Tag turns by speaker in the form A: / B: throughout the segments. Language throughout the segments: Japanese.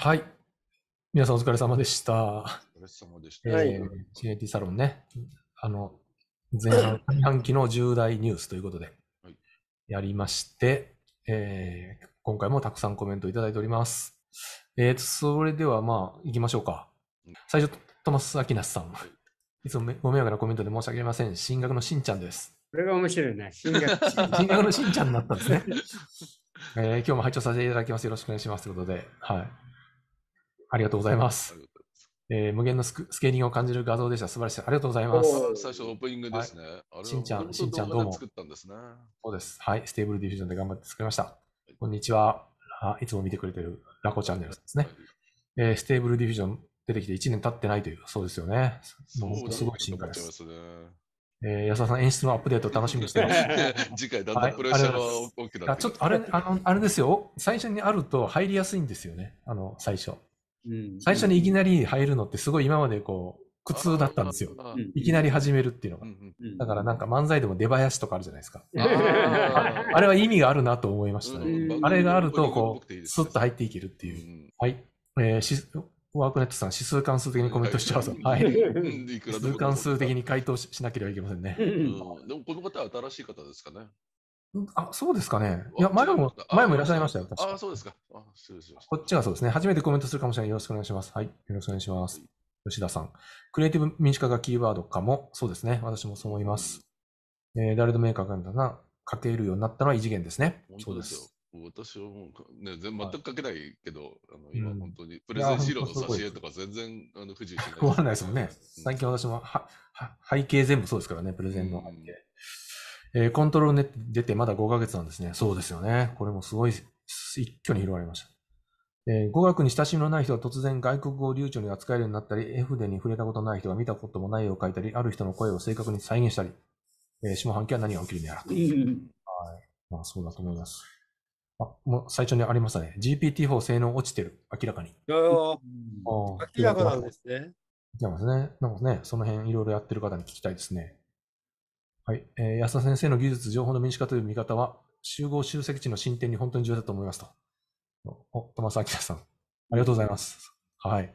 A: はい。皆さんお疲れ様でした。お疲れ様でした。えー、c t サロンね。あの、前半、半期の重大ニュースということで、やりまして、はい、えー、今回もたくさんコメントいただいております。えーと、それではまあ、行きましょうか。最初、トマス・アキナスさん。はい、いつもご迷惑なコメントで申し訳ありません。進学のしんちゃんです。
B: これが面白いね。進学進 学のしんちゃんになったんですね。え
A: ー、今日も拝聴させていただきます。よろしくお願いします。ということで、はい。ありがとうございます。えー、無限のスクスケーリングを感じる画像でした。素晴らしい。ありがとうございます。
C: 最初オープニングですね。はい、しんちゃん、しんちゃんどうも。そう
A: です。はい。ステーブルディフュージョンで頑張って作りました。こんにちは。いつも見てくれてるラコチャンネルですね。はい、えー、ステーブルディフュージョン出てきて1年経ってないという、そうですよね。もうすごい進化です。すね、えー、安田さん、演出のアップデート楽しみにしてます。次回、だんだんプレッシャーは大きくなって、はい、ちょっとあれあの、あれですよ。最初にあると入りやすいんですよね。あの、最初。最初にいきなり入るのってすごい今までこう、苦痛だったんですよ。いきなり始めるっていうのが。だからなんか漫才でも出囃子とかあるじゃないですか。あ れは意味があるなと思いましたね。あれがあると、こう、スッと入っていけるっていう。はい。えし、ワークネットさん、指数関数的にコメントしちゃうぞ。はい。指数関数的に回答しなければいけませんね。で
C: もこの方は新しい方ですかね。
A: あ、そうですかね。いや、前も、前もいらっしゃいましたよ。あ、
C: そうですか。あ、失礼しま
A: す。こっちがそうですね。初めてコメントするかもしれない。よろしくお願いします。はい。よろしくお願いします。はい、吉田さん。クリエイティブ民主化がキーワードかも。そうですね。私もそう思います。うん、えー、誰でもいいかんだな。書けるようになったのは異次元ですね。そうですよ。
C: 私はもう、ね、全全く書けないけど、はい、あ
A: の今本当にプレゼン資料のし
C: 絵とか全然、うん、あの不自由しない。わらんないですもんね。
A: 最近私もはは背景全部そうですからね、プレゼンの背景。えー、コントロールネット出てまだ5ヶ月なんですね。そうですよね。これもすごい、一挙に広がりました。えー、語学に親しみのない人が突然外国語を流暢に扱えるようになったり、絵筆に触れたことない人が見たこともない絵を描いたり、ある人の声を正確に再現したり、えー、下半期は何が起きるのやら。はい。まあそうだと思います。あ、もう最初にありましたね。GPT-4 性能落ちてる。明らかに。ああ、明らかなんですね。ゃあですね。なんかね、その辺いろいろやってる方に聞きたいですね。はい。えー、安田先生の技術、情報の民主化という見方は、集合集積地の進展に本当に重要だと思いますと。お、トマさん。ありがとうございます。はい。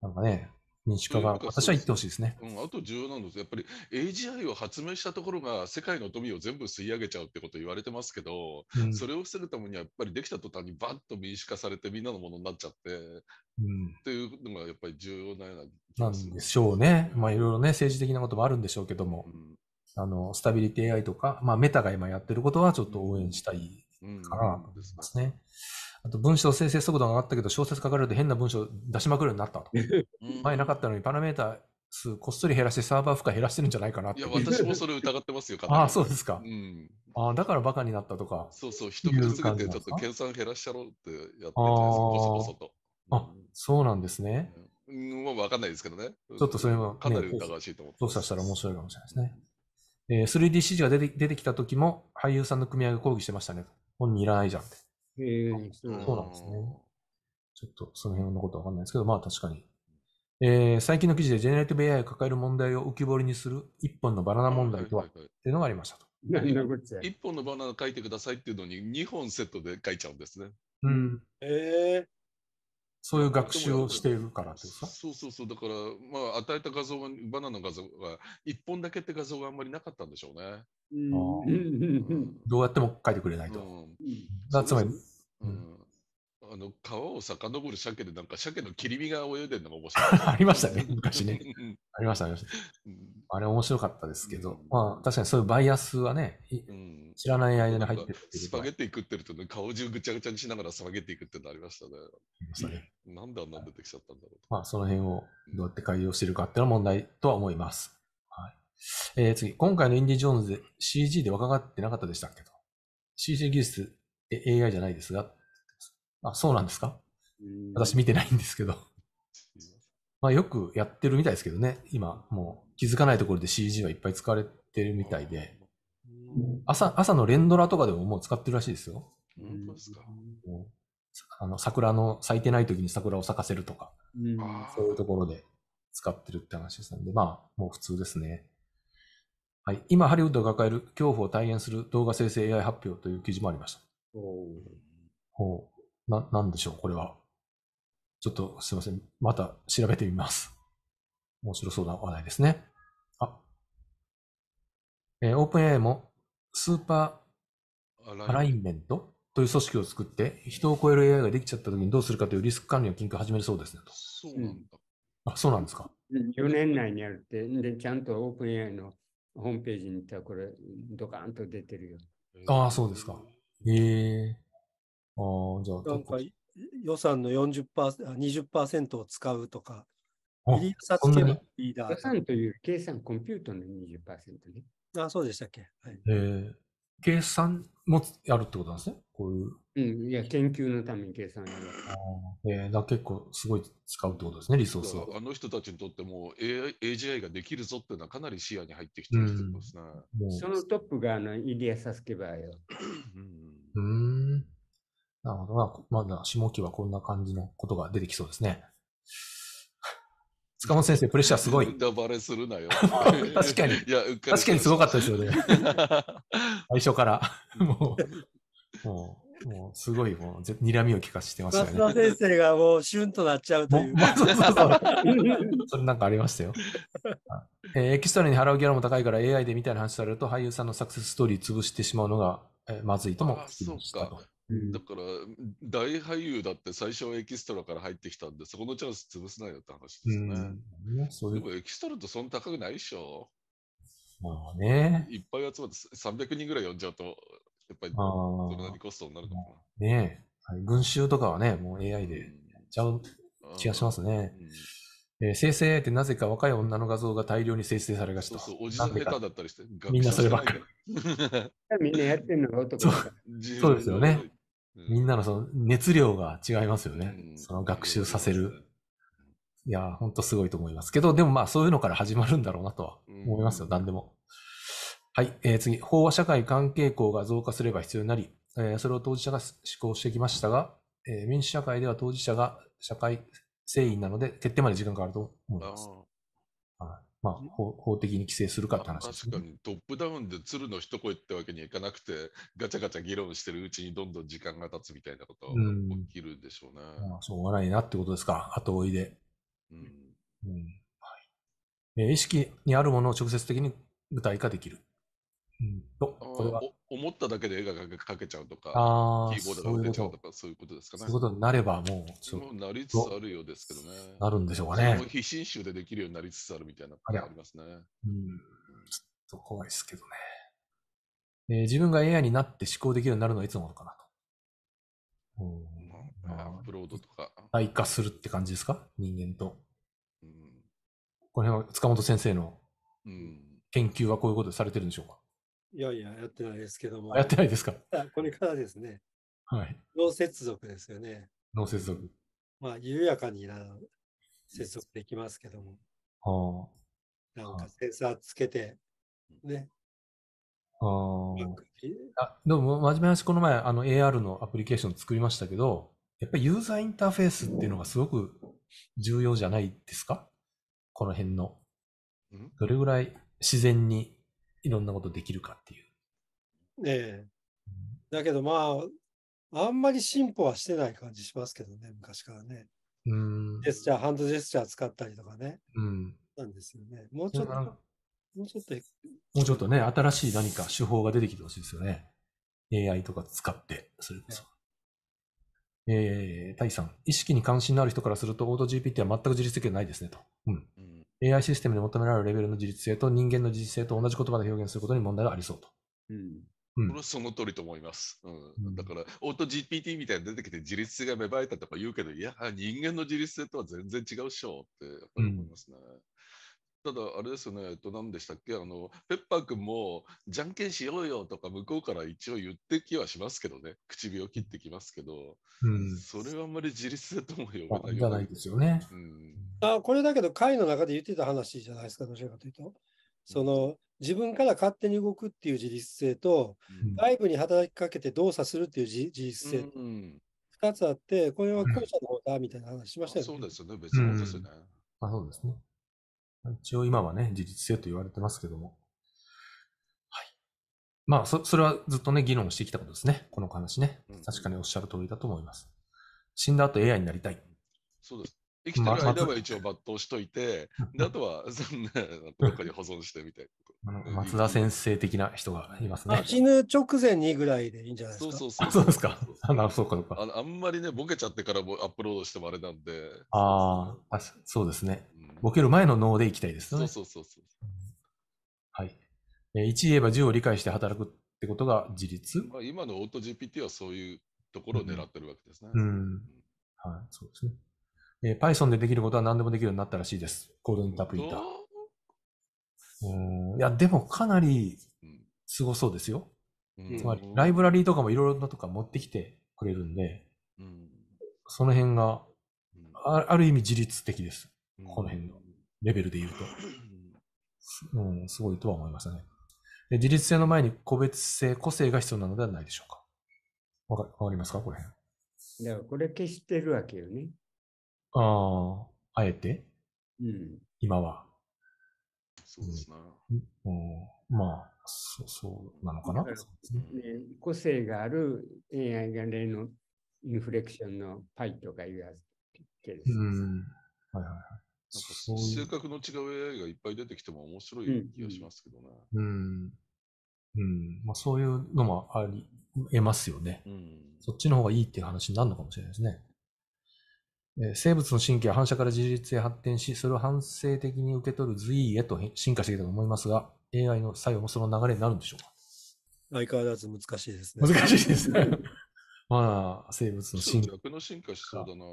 A: なんかね、民主化が、私は言ってほしいですね。
C: うん、あと重要なのす、やっぱり AGI を発明したところが世界の富を全部吸い上げちゃうってこと言われてますけど、うん、それを防ぐためにはやっぱりできた途端にバッと民主化されてみんなのものになっちゃって、うん、っていうのがやっぱり重要なような気
A: がするなんでしょうね。まあいろいろね、政治的なこともあるんでしょうけども。うんあの、スタビリティ AI とか、まあ、メタが今やってることはちょっと応援したいかなと思いますね。あと文章生成速度が上がったけど、小説書かれると変な文章出しまくるようになったと。前なかったのにパラメータ数こっそり減らしてサーバー負荷減らしてるんじゃないかなっていや私もそ
C: れ疑ってますよ ああそうですか、うん、
A: ああだからバカになったとか
C: そうそう一口つけてちょっと計算減らしちゃろうってやってるそそと、
A: あそうなんですね、
C: うん、ま分かんないですけどねちょっとそれも、かなり疑わしいと
A: 思ってどうしたら面白いかもしれないですねえー、3D 指示が出て出てきた時も、俳優さんの組合が抗議してましたね。本人いらないじゃんって。えー、そうなんですね。ちょっとその辺のことわかんないですけど、まあ確かに。えー、最近の記事でジェネレーティブ AI が抱える問題を浮き彫りにする一本のバナナ問題とは、っていうのがありましたと。一
C: 本のバナナ書いてくださいっていうのに2本セットで書いちゃうんですね。うん。ええ
A: そういう学習をしているからですか
C: そうそうそう、だから、まあ、与えた画像が、バナナの画像が、一本だけって画像があんまりなかったんでしょうね。
A: うん、どうやっても書いてくれないと。うん、つまり、うん
C: あの川を遡る鮭でなんか鮭の切り身が泳いでるのが面白い。ありましたね、昔ね。ありました、あ
A: りました。あれ面白かったですけど、うん、まあ確かにそういうバイアスはね、うん、知らない間に入ってるってス
C: パゲッティ食ってると、ね、顔中ぐちゃぐちゃにしながらスパゲッティ食ってるのありましたね。なんであんな出てきちゃったんだろ
A: う、まあその辺をどうやって改良してるかっていうのは問題とは思います。はい、えー、次、今回のインディ・ジョーンズで CG で若返ってなかったでしたっけと。CG 技術で AI じゃないですが、あ、そうなんですか私見てないんですけど。まあよくやってるみたいですけどね。今、もう気づかないところで CG はいっぱい使われてるみたいで。朝、朝の連ドラとかでももう使ってるらしいですよ。ですか。あの、桜の咲いてない時に桜を咲かせるとか、そういうところで使ってるって話ですので、まあ、もう普通ですね。はい。今、ハリウッドが抱える恐怖を体現する動画生成 AI 発表という記事もありました。ほう。な、なんでしょう、これは。ちょっとすいません。また調べてみます。面白そうな話題ですね。あ。えー、オープン AI もスーパーアラインメントという組織を作って、人を超える AI ができちゃった時にどうするかというリスク管理を緊急始めるそうですねと。そうなんだ。あ、そうなんですか。
B: 10年内にあるって、で、ちゃんとオープン AI のホームページに行ったら、これ、ドカーンと出てるよ。
A: ああ、そうですか。へえー。あじゃあなん
B: か予算の40%、
D: 20%を使うとか、
A: リーサスケの
D: リーダー。予算という計
B: 算、コンピュートの20%ね。あそうでしたっけ。
A: はい、えー、計算もやるってことなんですね、こういう。
C: うん、いや、研究のために計算やる。あ
A: えー、だ結構すごい使うってことですね、リソースを。
C: あの人たちにとっても、A、AGI ができるぞっていうのはかなり視野に入ってきてるってことですね。そのトップがあのイリア・サスケバーよ。
A: うんなるほどな。まだ下期はこんな感じのことが出てきそうですね。塚本先生、プレッシャーすごい。
C: ネバレするなよ。確かに。いや、確かにす
A: ごかったですよね。最初から。もう、もう、もうすごい、もう、睨みを聞かしてましたよね。松田
D: 先生がもう、シュンとなっちゃうという。そうそうそう。それなんかありましたよ。
A: えー、エキストラに払うギャラも高いから AI でみたいな話されると、俳優さんのサクセスストーリー潰してしまうのが、えー、まずいとも
C: 聞きましたと。だから大俳優だって最初はエキストラから入ってきたんでそこのチャンス潰すなよって話ですよねうでもエキストラってそんな高くないでしょ。まあね。いっぱい集まって300人ぐらい呼んじゃうとやっぱ
A: りどれな
C: りコストになるかも
A: な。ねえ、はい、群衆とかはねもう AI でやっちゃう気がしますね。えー、生成 AI ってなぜか若い女の画像が大量に生成されがちと。そうそう、おじさん下手だ
C: ったりして。みんなそればっかり。みんなやってんのと
A: か。そうですよね。みんなのその熱量が違いますよね。うん、その学習させる。うん、いや、ほんとすごいと思いますけど、でもまあそういうのから始まるんだろうなとは思いますよ、うん、何でも。はい、えー、次。法は社会関係校が増加すれば必要になり、えー、それを当事者が施行してきましたが、えー、民主社会では当事者が社会、繊維なので、決定まで時間かかると思います。はいまあ、法法的に規制するかって話です、
C: ね、確かにトップダウンで鶴の一声ってわけにはいかなくて、ガチャガチャ議論してるうちにどんどん時間が経つみたいなことは起きるんでしょうね。うまあ、しょうがないな
A: ってことですか、後追いで。うんうんはい、えー、意識にあるものを直接的に具体化できる。うん、とこれは
C: 思っただけで絵が描けちゃうとか、ーキーボードがちゃうとか、そういうことですかね。そういうことになれば、もう、もうなりつつあるようですけどね。なるんでしょうかね。非信州でできるようになりつつあるみたいなありますね。うん。
A: ちょっと怖いですけどね。えー、自分が AI になって思考できるようになるのはいつのものかなと。うん。アップロードとか。対化するって感じですか人間と。うん。この辺は塚本先生の研究はこういうことされてるんでしょうか、うん
D: いやいや、やってないですけども。やってないですか これからですね。はい。脳接続ですよね。脳接続。まあ、緩やかに接続できますけども。ああ。なんかセンサーつけて、ね。
A: ああ。でも、真面目な話、この前、あの AR のアプリケーション作りましたけど、やっぱりユーザーインターフェースっていうのがすごく重要じゃないですかこの辺の。どれぐらい自然にいろんなことできるかっていう。
D: ねえ。だけどまあ、あんまり進歩はしてない感じしますけどね、昔からね。うん。ジェスチャー、ハンドジェスチャー使ったりとかね。うん。なんですよね。もうちょっと、もうちょっと。も
A: うちょっとね、新しい何か手法が出てきてほしいですよね。AI とか使って、それこそ。えー、タイさん、意識に関心のある人からすると、オート GPT は全く自律的でないですねと。うん。うん AI システムで求められるレベルの自律性と人間の自律性と同じ言葉で表現することに問題がありそうと。
C: うんこれはその通りと思います。うん、うん、だから、オート GPT みたいに出てきて自立性が芽生えたとか言うけど、いや、人間の自立性とは全然違うっしょってやっぱり思いますね。うんただ、あれですよね、えっと、何でしたっけ、あの、ペッパー君も、じゃんけんしようよとか、向こうから一応言ってきはしますけどね、唇を切ってきますけど、うん、それはあんまり自立性とも呼ばないないで
A: すよね。うん、
D: あこれだけど、会の中で言ってた話じゃないですか、どちらかというと。その自分から勝手に動くっていう自立性と、うん、外部に働きかけて動作するっていう自立性、うん、2つあって、これは後者の方だみたいな話
C: しましたよね。そうですよね、別物ですよね。
A: あそうですね。一応今はね、自立性と言われてますけども。はい。まあ、そ、それはずっとね、議論してきたことですね。この話ね。確かにおっしゃる通りだと思います。死んだ後 AI になりたい。
C: そうです。生きてる間は一応抜刀しといて、であとは、そんな、どっかに保存してみたいな。
A: あの松田先生的な人がいますね。死ぬ直前にぐらい
D: で
C: いいんじゃないですか。そうそうそ
A: う。そうですか。あそうかそうかあ
C: あんまりね、ボケちゃってからアップロードしてもあれなんで。
A: ああ、そうですね。ボケる前の脳でいきたいですね。そうそうそうそう。はい。えー、1言えば10を理解して働くってことが自立。まあ、今
C: のオート GPT はそういうところを狙ってるわけですね。うん。う
A: ん、はい、そうですね。えー、Python でできることは何でもできるようになったらしいです。コードインタープリンター。うん、いや、でもかなりすごそうですよ。うん、つまり、ライブラリーとかもいろいろなとか持ってきてくれるんで、うん、その辺があ、ある意味自律的です。この辺のレベルで言うと。うん、すごいとは思いましたね。自立性の前に個別性、個性が必要なのではないでしょうか。わかかりますかこれ。だか
B: らこれ消してるわけよね。
A: ああ、あえて、うん、今は。そうですね。うん、まあそう、そうなのかな、ね、
B: 個性がある AI が例のインフレクションのパイとかいうやつ
C: で
A: す。うん。はいはいはい。なんか性
C: 格の違う AI がいっぱい出てきても面白い気がしますけどね。
A: うん。うん。まあそういうのもあり、得ますよね。うん。そっちの方がいいっていう話になるのかもしれないですね。え生物の神経は反射から自律へ発展し、それを反省的に受け取る随意へと進化してきたと思いますが、AI の作用もその流れになるんでしょうか
C: 相変わらず難しいですね。難しいですね。
A: まあ、生物の進化。逆
C: の進化しそうだな。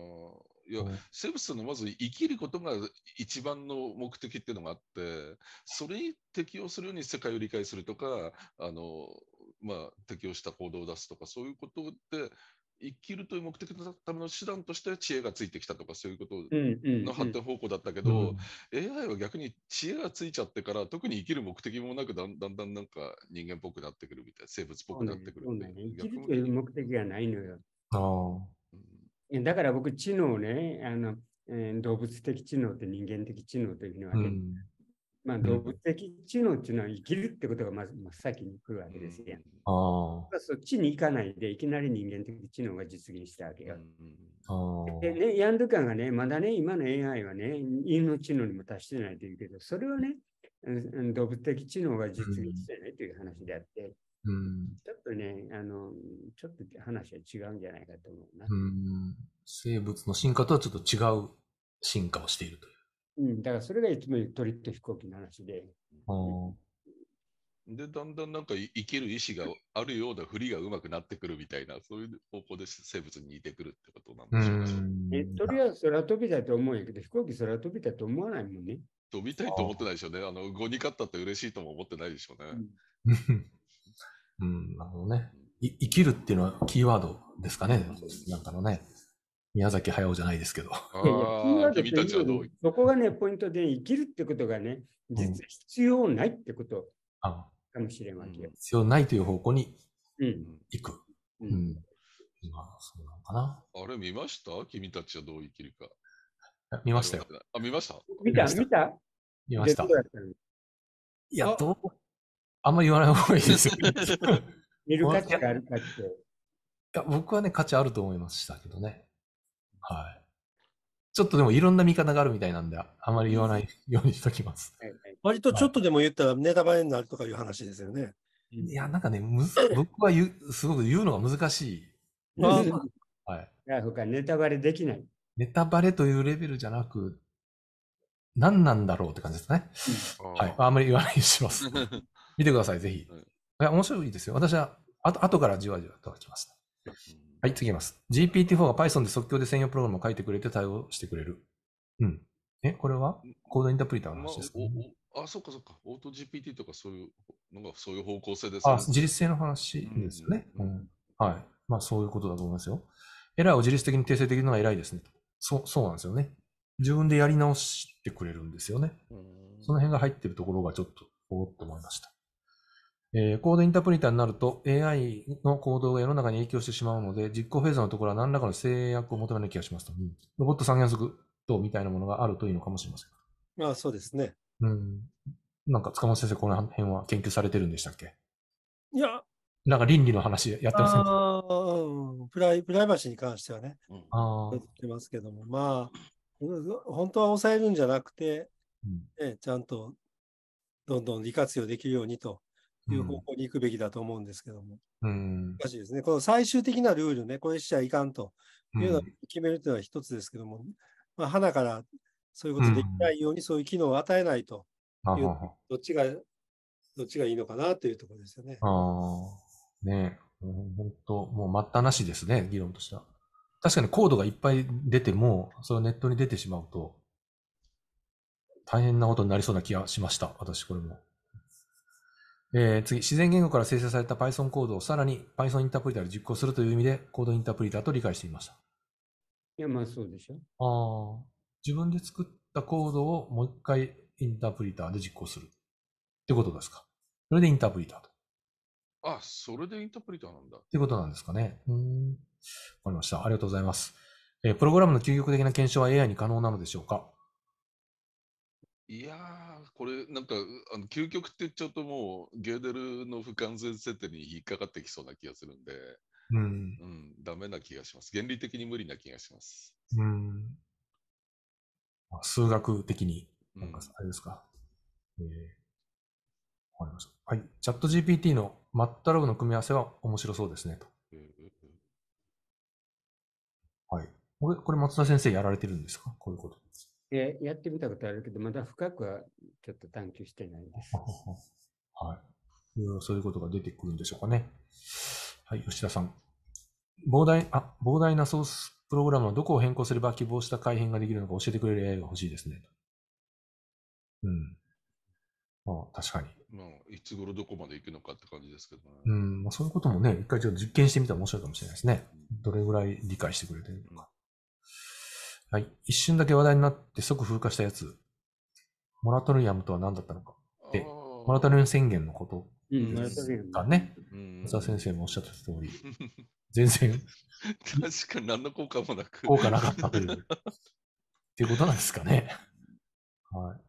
C: いや、セブスのまず生きることが一番の目的っていうのがあって、それに適応するように世界を理解するとか、あの、まあ、適応した行動を出すとか、そういうことで、生きるという目的のための手段として知恵がついてきたとかそういうことの発展方向だったけど、AI は逆に知恵がついちゃってから特に生きる目的もなくだんだんだんなんか人間っぽくなってくるみたいな生物っぽくなってくるみたいな、
B: ねね、目的がないのよ。
C: あ
A: あ
B: だから僕、知能ね、あのえー、動物的知能と人間的知能というのは、ね。うんまあ、動物的知能というのは生きるってことがまず真っ先に来るわけですよ。
A: あ
B: そっちに行かないで、いきなり人間的知能が実現したわけよ。でね、ヤンドカンがね、まだね、今の AI はね、犬の知能にも達してないというけど、それはね、動物的知能が実現してないという話であって、うん、ちょっとねあの、ちょっと話は違うんじゃないかと思うな。う
A: ん生物の進化とはちょっと違う進化をしているという。うん、だからそれ
B: がいつも鳥と飛行機の話で。
C: で、だんだんなんか生きる意志があるような振りがうまくなってくるみたいな、そういう方向で生物に似てくるってことなんでしょうね。鳥は空
B: 飛びだと思うんやけど、飛行機空飛びだと思わないもんね。
C: 飛びたいと思ってないでしょうね。あの、語に勝ったって嬉しいとも思ってないでしょうね。うん
A: うん、なるほどね。生きるっていうのはキーワードですかね、なんかのね。宮崎駿じゃないですけど。そ
B: こがね、ポイントで、生きるってことがね、実は必
C: 要ないってことかもしれませ、うん。
A: 必要ないという方向に
C: 行く。うん。うん、そうなのかな。あれ、見ました君たちはどう生きるか。見ましたよ。あ、見ました見た見た見ました。
A: いや、どうあんま言わない方がいいですよ、見る価値があるかって。いや、僕はね、価値あると思いましたけどね。はい。ちょっとでもいろんな見方があるみたいなんで、あんまり言わないようにしときます。はいはい、割とちょっと
D: でも言ったらネタバレになるとかいう話ですよね。
A: いや、なんかね、むず 僕は言う、すごく言うのが難しい。はい。い
B: や、他ネタバレできない。
A: ネタバレというレベルじゃなく、何なんだろうって感じですね。はい。あんまり言わないようにします。見てください、ぜひ。いや、面白いですよ。私は、あと、後からじわじわときました。はい、次いきます。GPT-4 が Python で即興で専用プログラムを書いてくれて対応してくれる。うん。え、これはコードインタープリターの話ですか、ね、
C: まあ、あ、そっかそっか。オート GPT とかそういうのがそういう方向性です、ね、あ、自律
A: 性の話ですよね、うん、うん、はい。まあそういうことだと思いますよ。エラーを自律的に訂正できるのが偉いですね。そう、そうなんですよね。自分でやり直してくれるんですよね。その辺が入ってるところがちょっと、おおっと思いました。えー、コードインタープリターになると AI の行動が世の中に影響してしまうので、実行フェーズのところは何らかの制約を求める気がしますと。うん、ロボット三原則等みたいなものがあるといいのかもしれません。
D: まあそうですね。
A: うん。なんか塚本先生、この辺は研究されてるんでしたっけいや。なんか倫理の話やってません
D: あ、うん、プライプライバシーに関してはね、うん、あ言ってますけども、まあ、本当は抑えるんじゃなくて、うん、ね、ちゃんとどんどん利活用できるようにという方向に行くべきだと思うんですけども。うん。難しいですね。この最終的なルールね、これしちゃいかんというのを決めるというのは一つですけども、うん、まあ、花からそういうことできないように、そういう機能を与えないという、どっちが、どっちがいいのかなというところですよね。
A: ああ。ねえ。本当、もう待ったなしですね、議論としては。確かにコードがいっぱい出ても、それをネットに出てしまうと、大変なことになりそうな気がしました、私、これも。えー、次、自然言語から生成された Python コードをさらに Python インタープリターで実行するという意味で、コードインタープリターと理解していました。
B: いや、まあそうでしょ。
A: ああ。自分で作ったコードをもう一回インタープリターで実行する。ってことですか。それでインタープリターと。
C: あ、それでインタープリターなんだ。っ
A: てことなんですかね。うん。わかりました。ありがとうございます。えー、プログラムの究極的な検証は AI に可能なのでしょうか
C: いやー、これ、なんか、あの究極って言っちゃうと、もう、ゲーデルの不完全設定に引っかかってきそうな気がするんで、うん、うん、ダメな気がします。原理的に無理な気がします。
A: うん。数学的に、なんか、あれですか。うん、えー、わかりました。はい。チャット GPT のマッタログの組み合わせは面白そうですね、と。うん、はい。これ、これ松田先生やられてるんですかこういうことです。
B: えやってみたことあるけど、まだ深くはちょっと探求してないです。
A: はい。いそういうことが出てくるんでしょうかね。はい、吉田さん。膨大、あ、膨大なソースプログラムのどこを変更すれば希望した改変ができるのか教えてくれる AI が欲しいですね。うん。まあ、確かに。
C: まあ、いつ頃どこまで行くのかって感じですけど
A: ね。うん、まあ、そういうこともね、一回ちょっと実験してみたら面白いかもしれないですね。どれぐらい理解してくれてるのか。はい。一瞬だけ話題になって即風化したやつ。モラトリアムとは何だったのか。で、モラトリアム宣言のこと
C: です
B: か
A: ね。松田、うん、先生もおっしゃった通り。全然。
C: 確かに何の効果もなく。効果なかったという。っ
A: ていうことなんですかね。はい。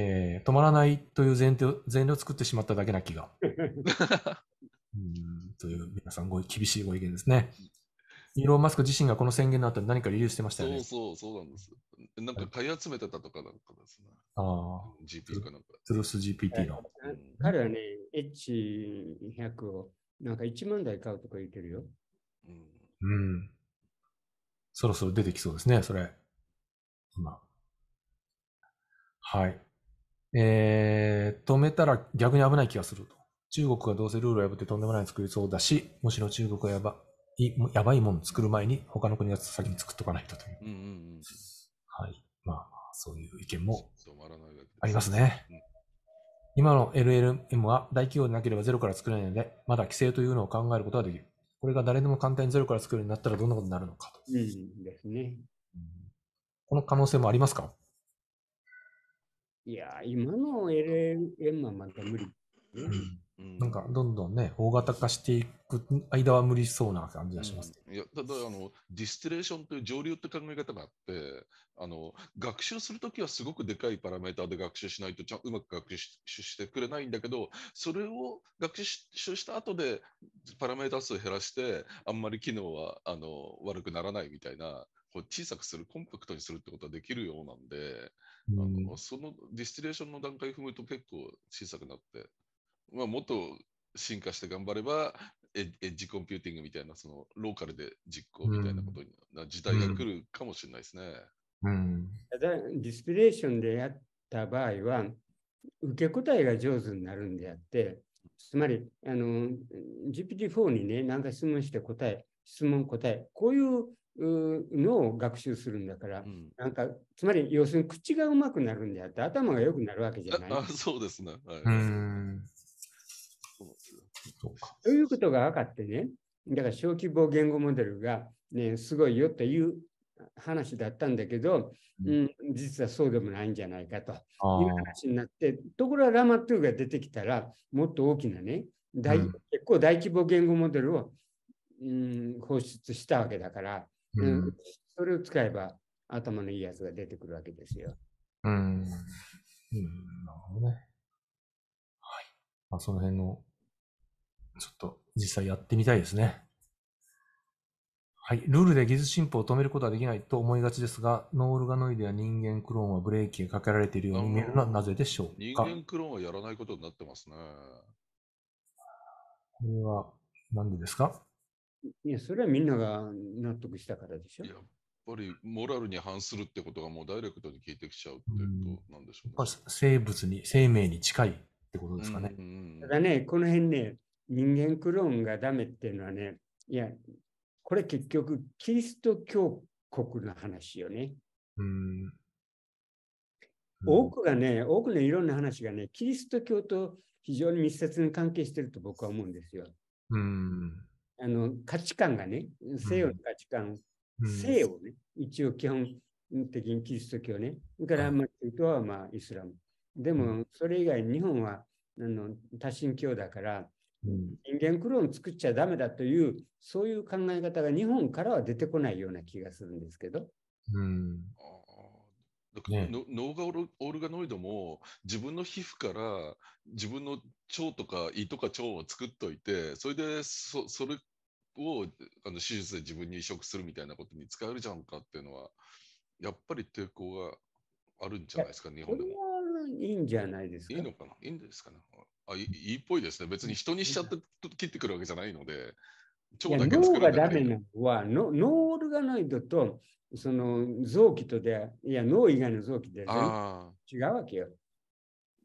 A: えー、止まらないという前提前例を作ってしまっただけな気が。うんという皆さんご厳しいご意見ですね。イーロン・マスク自身がこの宣言の後に何か理由してましたよね。
C: そうそう、そうなんです。なんか買い集めてたとかなんかです
A: ね。ああ。
C: GP かなんか。
A: トゥルス GPT の。
B: 彼はね、H100 をなんか1万台買うとか言ってるよ。
A: うん。うん。そろそろ出てきそうですね、それ。今。はい。えー、止めたら逆に危ない気がすると。中国がどうせルールを破ってとんでもない作りそうだし、むしろ中国がやばやばいもの作る前に、他の国が先に作っとかないとという。うんうんうん、はい。まあ、そういう意見もありますね。うん、今の LLM は大企業でなければゼロから作れないので、まだ規制というのを考えることができる。これが誰でも簡単にゼロから作るようになったらどんなことになるのかと。うん、
B: ですね。
A: この可能性もありますか
B: いや、今の
C: LLM はまた無理、ね。
A: うんなんかどんどんね、大型化していく間は無理そうな感じがします、
C: うん、いやただあの、ディステレーションという上流って考え方があって、あの学習するときはすごくでかいパラメーターで学習しないとちゃうまく学習してくれないんだけど、それを学習した後でパラメーター数減らして、あんまり機能はあの悪くならないみたいなこう小さくするコンパクトにするってことはできるようなんで、うん、あのそのディスティレーションの段階踏むと結構小さくなってまあ、もっと進化して頑張ればエッジコンピューティングみたいなそのローカルで実行みたいなことに、うん、時代が来るかもしれないですね。
B: うん、ただディスピレーションでやった場合は受け答えが上手になるんであってつまりあの GPT-4 にね何か質問して答え質問答えこういうのを学習するんだから、うん、なんかつまり要するに口がうまくなるんであって頭がよくなるわけじゃない。あ
C: そうですね、はい、うん
B: ということが分かってね、だから小規模言語モデルが、ね、すごいよという話だったんだけど、うん、実はそうでもないんじゃないかという話になって、ところがラマトゥが出てきたら、もっと大きなね、大、うん、結構大規模言語モデルを、うん、放出したわけだから、うん、うん、それを使えば頭のいいやつが出てくるわけですよ。
A: うん。うん、なるほどね。はい。まあ、その辺のちょっと実際やってみたいですね。はい。ルールで技術進歩を止めることはできないと思いがちですが、ノールガノイドや人間クローンはブレーキがかけられているように見えるのはなぜでしょうか人間
C: クローンはやらないことになってますね。
A: これは何で
B: ですかいや、それはみんなが納得したからでしょ。やっ
C: ぱりモラルに反するってことがもうダイレクトに聞いてきちゃうってことなん
A: でしょうね。生物に、生命に近いってことですかね。
B: ただね、この辺ね、人間クローンがダメっていうのはね、いや、これ結局、キリスト教国の話よね。うん多くがね、多くのいろんな話がね、キリスト教と非常に密接に関係してると僕は思うんですよ。
C: うん
B: あの価値観がね、西洋の価値観、西洋ね、一応基本的にキリスト教ね、からまあ中はまあイスラム。でもそれ以外日本はあの多神教だから、人間クローン作っちゃダメだという、そういう考え方が日本からは出てこないような気がするんですけど。
C: うんだから、ね、脳オルガノイドも自分の皮膚から自分の腸とか胃とか腸を作っといてそれでそそれをあの手術で自分に移植するみたいなことに使えるじゃんかっていうのはやっぱり抵抗があるんじゃないですか日本でも。いいんじゃないですか。いいのかないいんですかね。あいいっぽいですね。別に人にしちゃって切ってくるわけじゃないので。
B: 脳がダメなのはの、ノールガノイドとその臓器とで、いや、脳以外の臓器
C: で、
A: 違うわ
C: けよ。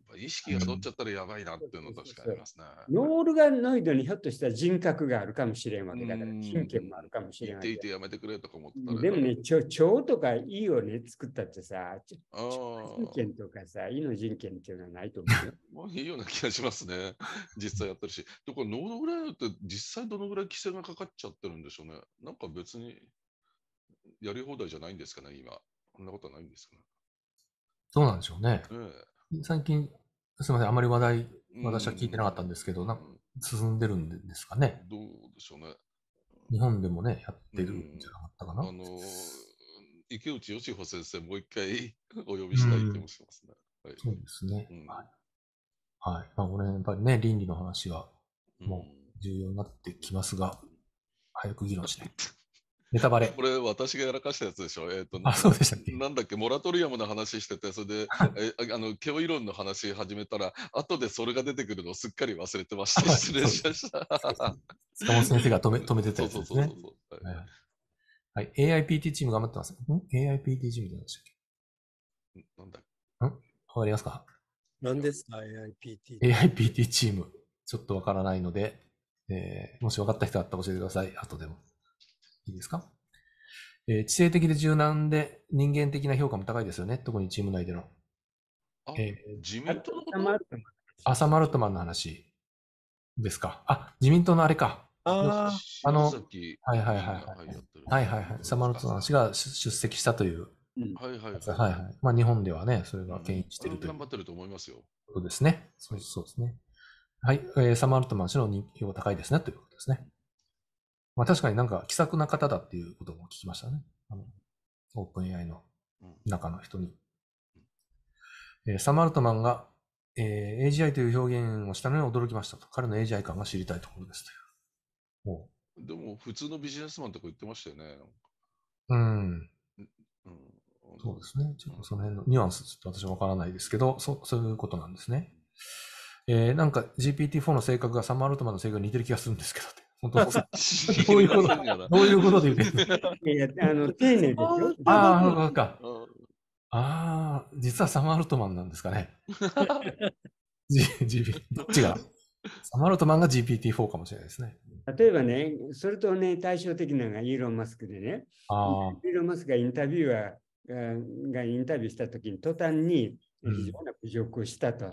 C: ぱ意識が取っちゃったらやばいなっていうのは確かありますね。
B: ノールガノイドにひょっとしたら人格があるかもしれんわけだから、神経もあるかもしれない。っていて
C: やめてくれとか思ったら。でもね、
B: 腸とか胃をね、作ったってさ、人権とかさ、胃の人権っていうのはないと思
C: うよ。まあいいような気がしますね。実際やってるし。で、これノールガノイドって実際どのぐらい規制がかかっちゃってるんでしょうね。なんか別にやり放題じゃないんですかね、今。そんなことはないんですかね。
A: そうなんでしょうね。ええ、最近、すみません、あまり話題、私は聞いてなかったんですけど、うん、な進んでるんですかね。
C: どうでしょうね。
A: 日本でもね、やってるんじゃなかったかな。う
C: ん、あのー、池内義穂先生、もう一回 お呼びしたい気もしますね。
A: はい、そうですね。はい。はい。まあ、これ、やっぱりね、倫理の話は、もう重要になってきますが、早く議論しないと。ネタバレ。こ
C: れ、私がやらかしたやつでしょ。えっ、ー、と、あ、そうでしたっけなんだっけ、モラトリアムの話してて、それで、え あの、教オ論の話始めたら、後でそれが出てくるのをすっかり忘れてました。失礼しました。塚本先
A: 生が止め 止めてたやつですね。そうそうそうはいはい、AIPT チーム頑張ってます。ん ?AIPT チームって何でしたっけなんだんわかりますか何ですか ?AIPT。AIPT チーム。ちょっとわからないので、えー、もしわかった人あったら教えてください。後でも。いいですか、えー、知性的で柔軟で人間的な評価も高いですよね、特にチーム内での。えー、
C: 自民党の
A: 朝マルトマンの話ですか。あ、自民党のあれか。ああの、はいはいはい。はいはいはい。朝マルトマン氏が出席したという。
C: はいはいはい。
A: まあ日本ではね、それが牽引してるという。頑張
C: ってると思いますよ。
A: ことですね。そうですね。はい。えー、サマルトマン氏の人気は高いですね、ということですね。まあ確かになんか気さくな方だっていうことも聞きましたね。あのオープン AI の中の人に。えー、サマールトマンが、えー、AGI という表現をしたのに驚きましたと。彼の AGI 感が知りたいところですとい
C: う。でも普通のビジネスマンとか言ってましたよね。
A: うん。うん、そうですね。ちょっとその辺のニュアンス、ちょっと私もわからないですけど、そそういうことなんですね。えー、なんか GPT-4 の性格がサマールトマンの性格に似てる気がするんですけどって。本当そ ういうこと、どういうことで言ってるいや、あの、丁寧ですよ。ああ、なか。ああ、実はサマールトマンなんですかね。G、g どっちがサマールトマンが GPT-4 かもしれないですね。
B: 例えばね、それとね、対照的なのがイーロン・マスクでね、あーイーロン・マスクがインタビューは、がインタビューしたときに、途端に非常な侮辱をしたと。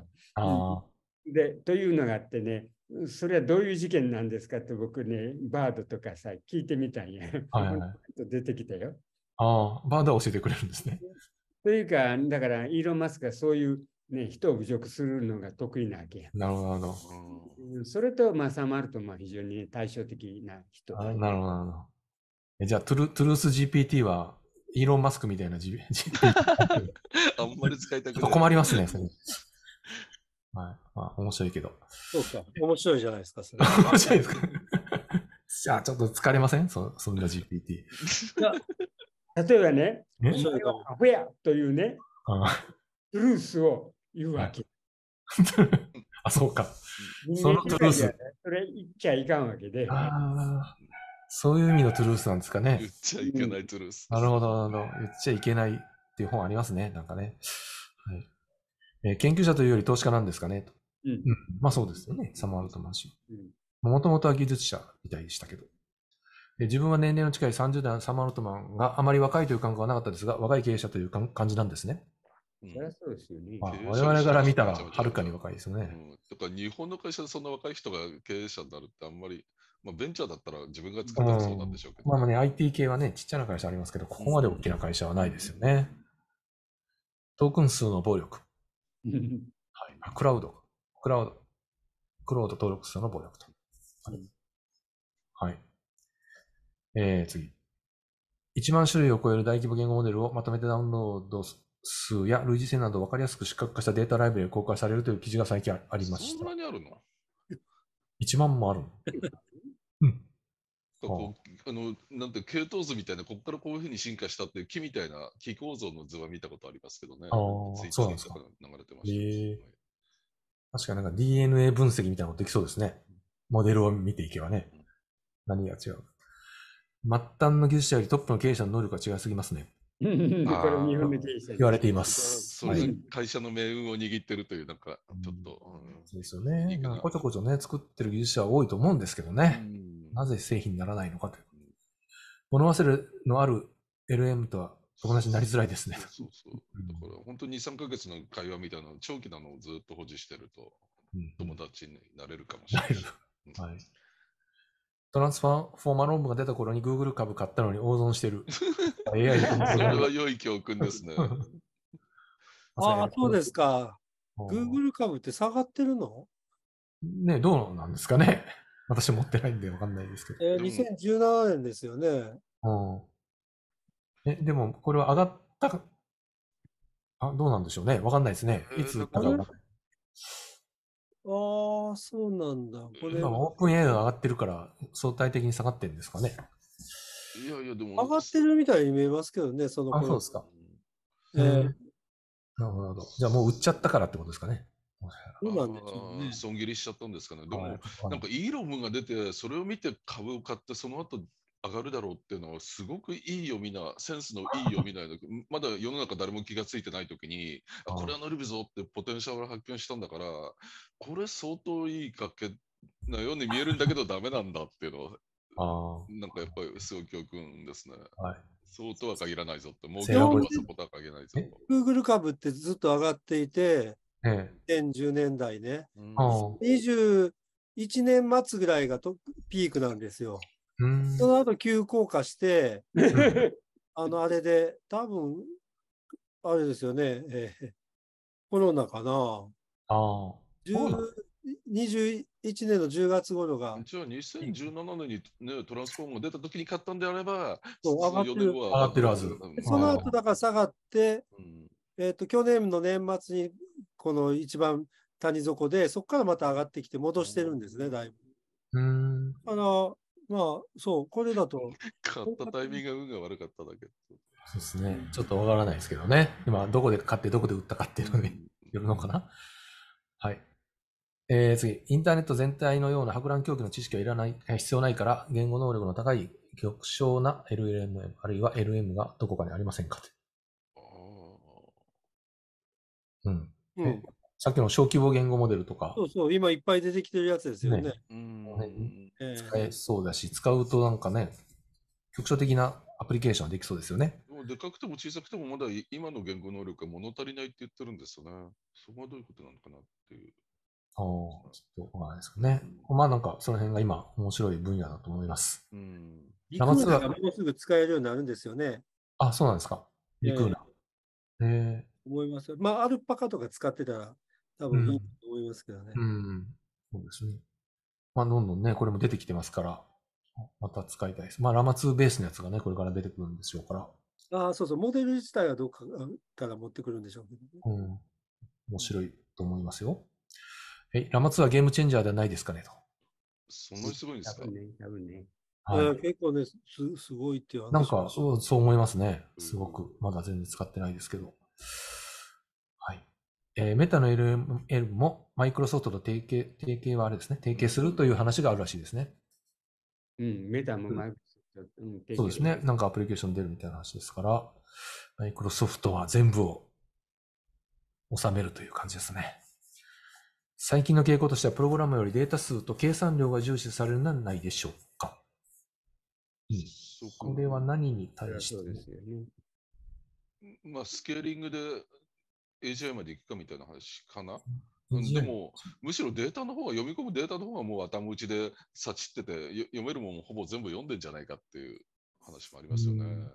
B: うん、でというのがあってね、それはどういう事件なんですかって僕ね、バードとかさ、聞いてみたんや。はいはい、出てきたよ。
A: ああ、バードは教えてくれるんですね。
B: というか、だから、イーロン・マスクはそういう、ね、人を侮辱するのが得意なわけや。
A: なるほど。
B: それと、まあ、サマルトも非常に、対照的
C: な
A: 人な。なるほど。じゃあトゥル、トゥルース GPT は、イーロン・マスクみたいな GPT。
C: あんまり使いたくない。困りますね、そ
A: れ。はい。まあ、面白いけど。
D: そうか。面白いじゃないですか、それ。
A: 面白いですか。じゃあ、ちょっと疲れませんそそんな GPT。例えばね、面
B: 白はアェアというね、トゥルースを言うわ
A: け。あ、そうか。そのトゥルース。
B: それ言っちゃいかんわけで。
A: そういう意味のトゥルースなんですかね。言っ
C: ちゃいけないトゥル
A: ース。なるほど、なるほど。言っちゃいけないっていう本ありますね、なんかね。はいえー、研究者というより投資家なんですかね。うん、まあそうですよね、サム・アルトマン氏は。もともとは技術者みたいでしたけど。自分は年齢の近い30代のサム・アルトマンがあまり若いという感覚はなかったですが、若い経営者という感じなんですね。
C: それゃそうですよね。我々から見たらは
A: るかに若いですよね。
C: だ、から日本の会社でそんな若い人が経営者になるってあんまり、まあ、ベンチャーだった
A: ら自分が使ってそうなんでしょうけど、ね、まあね、IT 系はね、ちっちゃな会社ありますけど、ここまで大きな会社はないですよね。トークン数の暴力。はい、クラウド。クラウド、クロード登録者の暴力と。はい。えー、次。1万種類を超える大規模言語モデルをまとめてダウンロード数や類似性など分かりやすく視覚化したデータライブで公開されるという記事が最近ありました。そんなにあるの ?1 万もあるのう
C: あのなんて系統図みたいな、ここからこういうふうに進化したっていう木みたいな木構造の図は見たことありますけどね。ああ、そうなんですか。
A: 流れてました、ね。えー確かなんか DNA 分析みたいなことできそうですね。モデルを見ていけばね。何が違う。末端の技術者よりトップの経営者の能力が違いすぎますね。言
C: われています。そ会社の命運を握ってるという、なんか、ちょっ
A: と、うんうん。そうですよね。こちょこちょね、作ってる技術者は多いと思うんですけどね。うん、なぜ製品にならないのかという。物忘れのある LM とはお話になりづらいですね。
C: そうそうだから本当に2、3か月の会話みたいな、長期なのをずっと保持してると、友達になれるかもし
A: れない。うん、はい、トランスファーフォーマ論文が出た頃に Google 株買ったのに大損してる。AI でそれは
C: 良い
D: 教訓ですね。ああ、そうですか。Google 株って下がってるの
A: ねどうなんですかね。私持ってないんで分かんないですけど。
D: えー、2017年ですよね。う
A: ん。え、でも、これは上がったか、あ、どうなんでしょうね。わかんないですね。いつがったかああ、
D: そうなんだ。これ。今、オ
A: ープン AI が上がってるから、相対的に下がってるんですかね。いやいや、でも。上
D: がってるみたいに見えますけどね、その。あ、そうですか。
A: ええー、なるほど。じゃあもう売っちゃったからってことですかね。
C: そうなんでね。損切りしちゃったんですかね。でも、なんかイーロムが出て、それを見て株を買って、その後上がるだろうっていうのはすごくいい読みなセンスのいい読みなのまだ世の中誰も気が付いてない時にこれは伸びるぞってポテンシャルを発見したんだからこれ相当いいかけなように見えるんだけどダメなんだっていうのはあなんかやっぱりすごい教訓ですね。はい、そうとは限らないぞって、もう業務はそことは限らないぞ。
D: Google 株ってずっと上がっていて、ええ、2010年代ね、うん、21年末ぐらいがとピークなんですよ。その後急降下して、あの、あれで、多分、あれですよね、えー、コロナかな。ああ。
C: 21年の10月頃が。じゃあ2017年に、ね、トランスフォームが出た時に買ったんであれば、そう上がってる上がってるはず。その
D: 後だから下がって、えっ、と、去年の年末に、この一番谷底で、そこからまた上がってきて、戻してるんですね、だいぶ。うん。あの、まあ、そう、これだと。買ったタイミングが運が悪かっただけ。
A: そうですね。ちょっとわからないですけどね。今、どこで買って、どこで売ったかっていうのによるのかな。はい。えー、次。インターネット全体のような博覧狂気の知識はいらない、必要ないから、言語能力の高い極小な LLM、あるいは LM がどこかにありませんかって。うん。うん、さっきの小規模言語モデルとか。
D: そうそう、今いっぱい出てきてるやつですよね。ねう
A: んえ使えそうだし、使うとなんかね、局所的なアプリケーションできそうですよね。
C: でかくても小さくてもまだ今の言語能力が物足りないって言ってるんですよね。そこはどういうことなのかなっていう。
A: おお、ちょっと、ないですかね。まあなんか、その辺が今、面白い分野だと思います。うん。
D: リクーがもうすぐ使えるようになるんですよね。
A: あ、そうなんですか。リクーナ。ー。えー、え
D: ー、思います。まあ、アルパカとか使ってたら、多分いいと思いますけどね。う
A: ん。そうですね。まあ、どんどんね、これも出てきてますから、また使いたいです。まあ、ラマ2ベースのやつがね、これから出てくるんでしょうから。
D: ああ、そうそう、モデル自体
B: はどっかから持ってくるんでしょうけ
A: ど、ね、うん。面白いと思いますよ。え、ラマ2はゲームチェンジャーではないですかねと。
B: そんなにすごいんですか多分ね、多分ね。はい、結構ねす、すごいっていう
D: 話なんかそ
A: う、そう思いますね。すごく、まだ全然使ってないですけど。えー、メタの LM もマイクロソフトと提携、提携はあれですね、提携するという話があるらしいですね。うん、
B: メタもマイクロソフト、うん、そうですね、
A: なんかアプリケーション出るみたいな話ですから、マイクロソフトは全部を収めるという感じですね。最近の傾向としては、プログラムよりデータ数と計算量が重視されるのはないでしょうか。うん。これは何に対して、ですね、
C: まあ、スケーリングで AGI まで行くかみたいな話かな。うん、でも、むしろデータの方が、読み込むデータの方がもう頭打ちでさちってて、読めるもんほぼ全部読んでんじゃないかっていう話もありますよね。うん。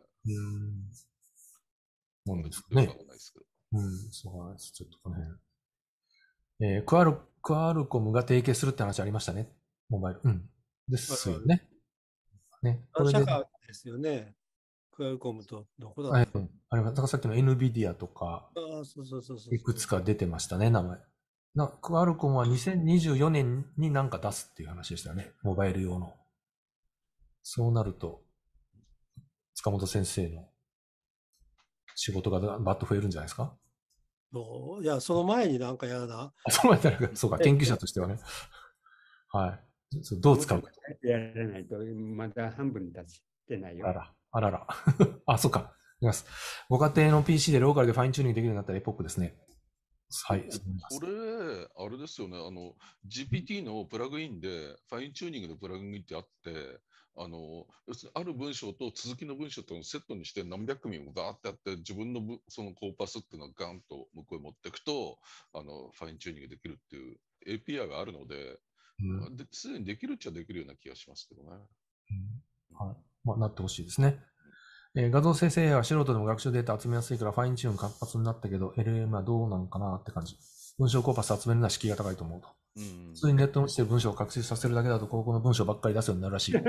A: も、うんですね。ないですけど。うん、そうなんです。ちょっとこの辺。えー、クアル、クアルコムが提携するって話ありましたね。モバイル。うん。ですよね。ね。これで。
D: ですよね。クアルコムとどこだっはい、あれは、さっ
A: きの NVIDIA とか、いくつか出てましたね、名前。なクアルコムは2024年に何か出すっていう話でしたね、モバイル用の。そうなると、塚本先生の仕事がバッと増えるんじゃないですか
D: いや、その前になんかやらな。
A: その前になんか、そうか、研究者としてはね。はい。どう使うか。
B: やらないと、まだ半分出してないよ。あら。
A: あらら。あ、そっか。います。ご家庭の PC でローカルでファインチューニングできるようになったらエポックですね。はい。こ
C: れ、あれですよね。あの、GPT のプラグインで、ファインチューニングのプラグインってあって、あの、要するにある文章と続きの文章とのセットにして何百組もガーってやって、自分のそのコーパスっていうのをガンと向こうへ持っていくと、あの、ファインチューニングできるっていう API があるので、す、うん、で、にできるっちゃできるような気がしますけどね。
A: うん、はい。まあ、なってほしいですね。えー、画像生成は素人でも学習データ集めやすいからファインチューン活発になったけど、LM はどうなんかなって感じ。文章コーパス集めるのは敷居が高いと思うと。うん、普通にネットにしてる文章を学習させるだけだと、高校の文章ばっかり出すようになるらしい。う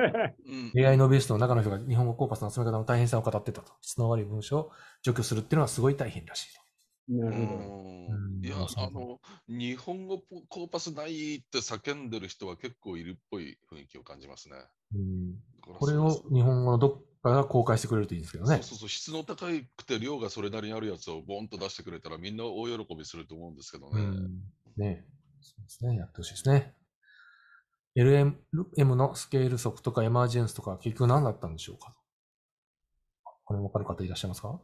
A: ん、AI のベースの中の人が日本語コーパスの集め方の大変さを語ってたと。質の悪い文章を除去するっていうのはすごい大変らしいと。なるほ
C: ど。いや、あの、日本語コーパスないって叫んでる人は結構いるっぽい雰囲気を感じますね。これを
A: 日本語のどっかが公開してくれるといいんですけどね。そうそう
C: そう、質の高くて量がそれなりにあるやつをボンと出してくれたらみんな大喜びすると思うんですけどね。
A: ねそうですね、やってほしいですね。LM のスケール速とかエマージェンスとか結局何だったんでしょうかこれ分かる方いらっしゃいますか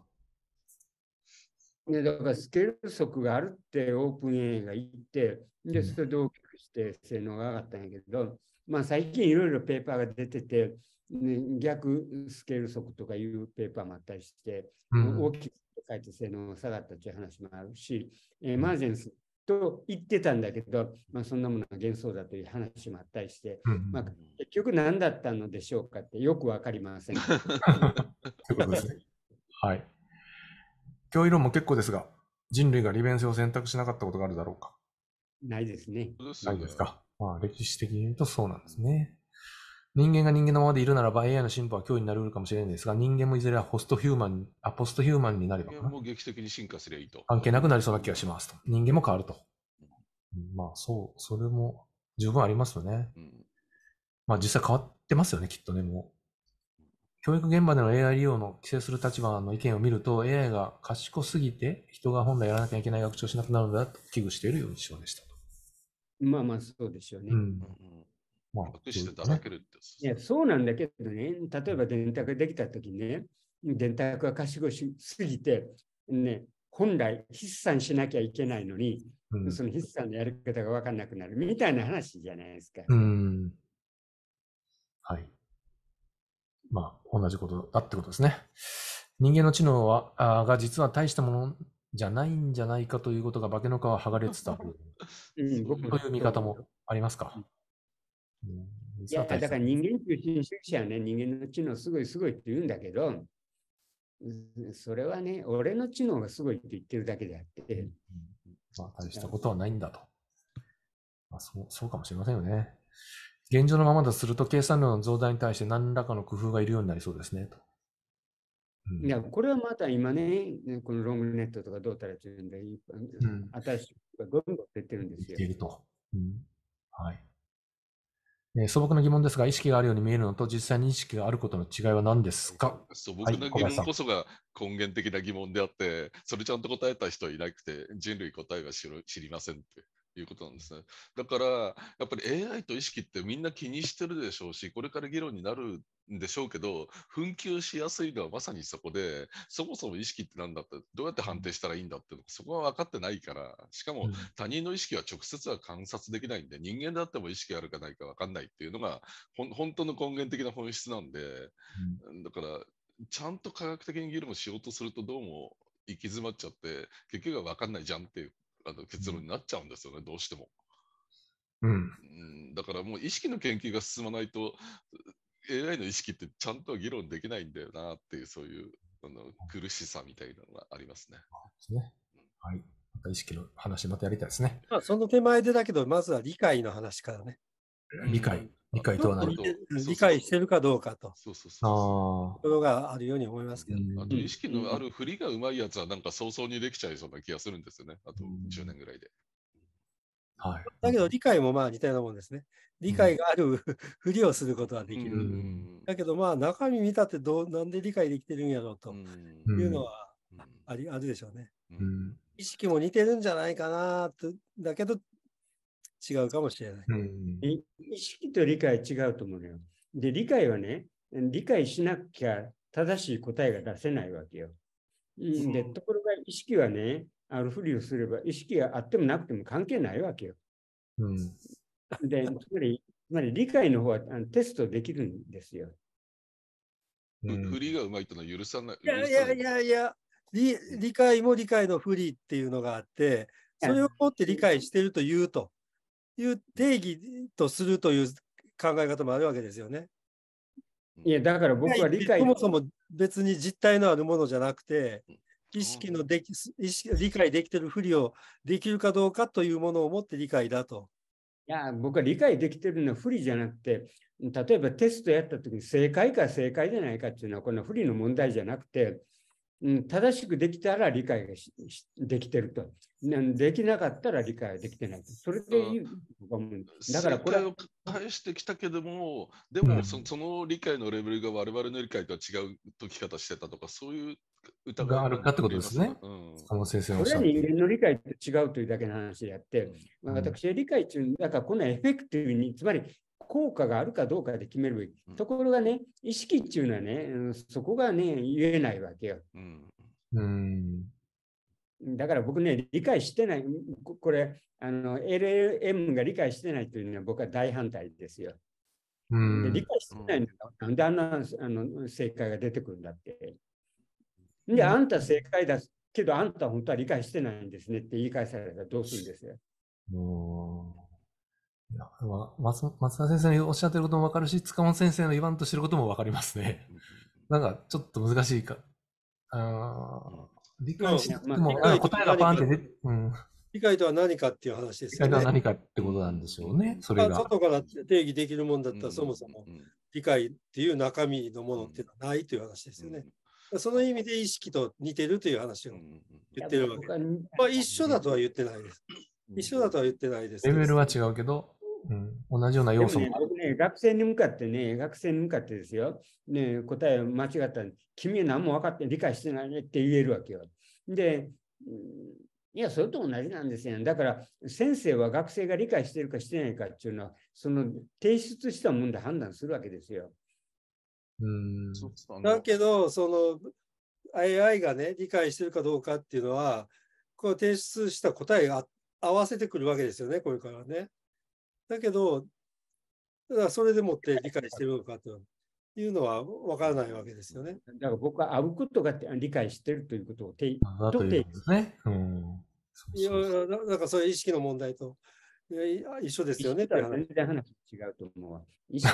B: ね、だからスケール速があるってオープン AI が言って、で、それで大きくして性能が上がったんやけど、まあ、最近いろいろペーパーが出てて、逆スケール速とかいうペーパーもあったりして、うん、大きく書いて性能が下がったという話もあるし、エマージェンスと言ってたんだけど、まあ、そんなものが幻想だという話もあったりして、うん、まあ、結局何だったのでしょうかってよくわかりません。ということですね。
A: はい。教義論も結構ですが、人類が利便性を選択しなかったことがあるだろうか。ないですね。ないですか。まあ、歴史的に言うとそうなんですね。人間が人間のままでいるならば AI の進歩は脅威になりうるかもしれないですが、人間もいずれはホストヒューマン、あ、ポストヒューマンになれば
C: も劇的に進化すればいいと。
A: 関係なくなりそうな気がしますと。人間も変わると。まあ、そう、それも十分ありますよね。まあ、実際変わってますよね、きっとね、もう。教育現場での AI 利用の規制する立場の意見を見ると、AI が賢すぎて、人が本来やらなきゃいけない学習をしなくなるんだと危惧しているような印象でした。
B: まあまあそうですよね。うん
A: まあ、隠してだらけるっていや。そうなんだ
B: けどね、例えば電卓できたときね、電卓が賢しすぎて、ね、本来筆算しなきゃいけないのに、うん、その筆算のやり方が分かんなくなるみたいな話じゃないですか。
A: うん。はい。まあ、同じことだってことですね。人間の知能はあが実は大したものじゃないんじゃないかということが化けの皮剥がれてたと
B: いう見方も
A: ありますか。うん、いや、だか
B: ら人間中心主義者はね、人間の知能すごいすごいって言うんだけど、それはね、俺
A: の知能がすごいって言ってるだけであって。うん、まあ、大したことはないんだと。まあ、そうそうかもしれませんよね。現状のままだとすると、計算量の増大に対して何らかの工夫がいるようになりそうですね、と。
B: うん、いや、これはまた今ね、このロングネットとかどうたらっていうんで、うん、新しいがどんどん出てるんですよ。出る
A: と。うんはいえー、素朴な疑問ですが、意識があるように見えるのと、実際に意識があることの違いは何ですか素朴な疑問こ
C: そが根源的な疑問であって、それちゃんと答えた人いなくて、人類答えは知りませんって。いうことなんですね。だから、やっぱり AI と意識ってみんな気にしてるでしょうし、これから議論になるんでしょうけど、紛糾しやすいのはまさにそこで、そもそも意識って何だって、どうやって判定したらいいんだってそこは分かってないから、しかも他人の意識は直接は観察できないんで、人間であっても意識あるかないか分かんないっていうのが、本当の根源的な本質なんで、だから、ちゃんと科学的に議論しようとすると、どうも行き詰まっちゃって、結局は分かんないじゃんっていうあの結論になっちゃうんですよね、どうしても。うん、だからもう意識の研究が進まないと AI の意識ってちゃんと議論できないんだよなっていうそういうあの苦しさみたいなのがあ
A: りますね。ですね。はい。また意識の話またやりたいですね。
D: まあその手前でだけどまずは理解の話からね。
A: 理解。理解なる
D: 理解してるかどうかと。そうそうそ
A: う。
C: と
D: ころがあるように思いますけど、ね、あと意識の
C: ある振りがうまいやつはなんか早々にできちゃいそうな気がするんですよね。あと10年ぐらいで。
D: はい、だけど理解もまあ似たようなもんですね。理解がある、ふりをすることはできる。だけどまあ中身見たってどうなんで理解できてるんやろうというのはありあるでしょうね。意識も似てるんじゃないかなとだけど
B: 違うかもしれない。うん、意識と理解違うと思うよ。で、理解はね、理解しなきゃ正しい答えが出せないわけよ。で、ところが意識はね、あるふりをすれば、意識があってもなくても関係ないわけよ。うん、で、つまり、つまり理解の方はあのテストできるんですよ。
C: うん、がうまいとのは許さない。いやいやい
B: やいや理、
D: 理解も理解のふりっていうのがあって、それをもって理解してると言うと。いう定義とするという考え方もあるわけですよね。いやだから僕は理解そもそも別に実体のあるものじゃなくて意識
B: のでき意識理解できてるふりをできるかどうかというものを持って理解だと。いや僕は理解できてるのは不利じゃなくて例えばテストやった時に正解か正解じゃないかっていうのはこの不利の問題じゃなくてうん、正しくできたら理解ができてると。できなかったら理解できてない。それでいい、うん、だからこれを
C: 返してきたけども、でもそ,、の理解のレベルが我々の理解とは違う解き方してたとか、そういう疑いがあるかってことです
B: ね。
A: うん、その先生それは人
B: 間の理解と違うというだけの話であって、うん、私は理解中、だからこのエフェクティブに、つまり効果があるかどうかで決めるべき。ところがね、意識っていうのはね、そこがね、言えないわけよ。うん、だから僕ね、理解してない、これあの、LLM が理解してないというのは僕は大反対ですよ。
A: うん、理解してな
B: いのなんであんなあの正解が出てくるんだって。で、あんた正解だけど、あんた本当は理解してないんですねって言い返されたらどうするんですよ。う
A: んいや、松松田先生のおっしゃってることもわかるし、塚本先生の言わんとしてることもわかりますね。なんか、ちょっと難しいか。あ理解しなくても、まあ、答えがンってね、うん。
D: 理解とは何かっていう話ですよね。理解とは何かっ
A: てことなんでしょうね、それが。外
D: から定義できるもんだったら、そもそも理解っていう中身のものっていうのはないという話ですよね。その意味で意識と似てるという話を
B: 言ってるわけ。まあ一緒だとは言ってないです。一緒だとは言ってないで
D: す。レベル
A: は違うけど。うん、同じような要素も、
B: ね、ね、学生に向かってね、学生に向かってですよ、ね、答え間違った君は何も分かって理解してないねって言えるわけよ。で、いや、それと同じなんですよ、だから、先生は学生が理解してるかしてないかっていうのは、その提出したもんで判断するわけですよ。
C: うんだ
D: けど、その AI がね、理解してるかどうかっていうのは、こう提出した答えが合わせてくるわけですよね、これからね。だけど、だそれでもって理解してるのかと
B: いうのは分からないわけですよね。だから僕は会うことが理解してるということを定義。だといいですね。うん、そうそうそういやだからそ意識の問題と
D: 一緒ですよね。全然話
C: 違うと思う一緒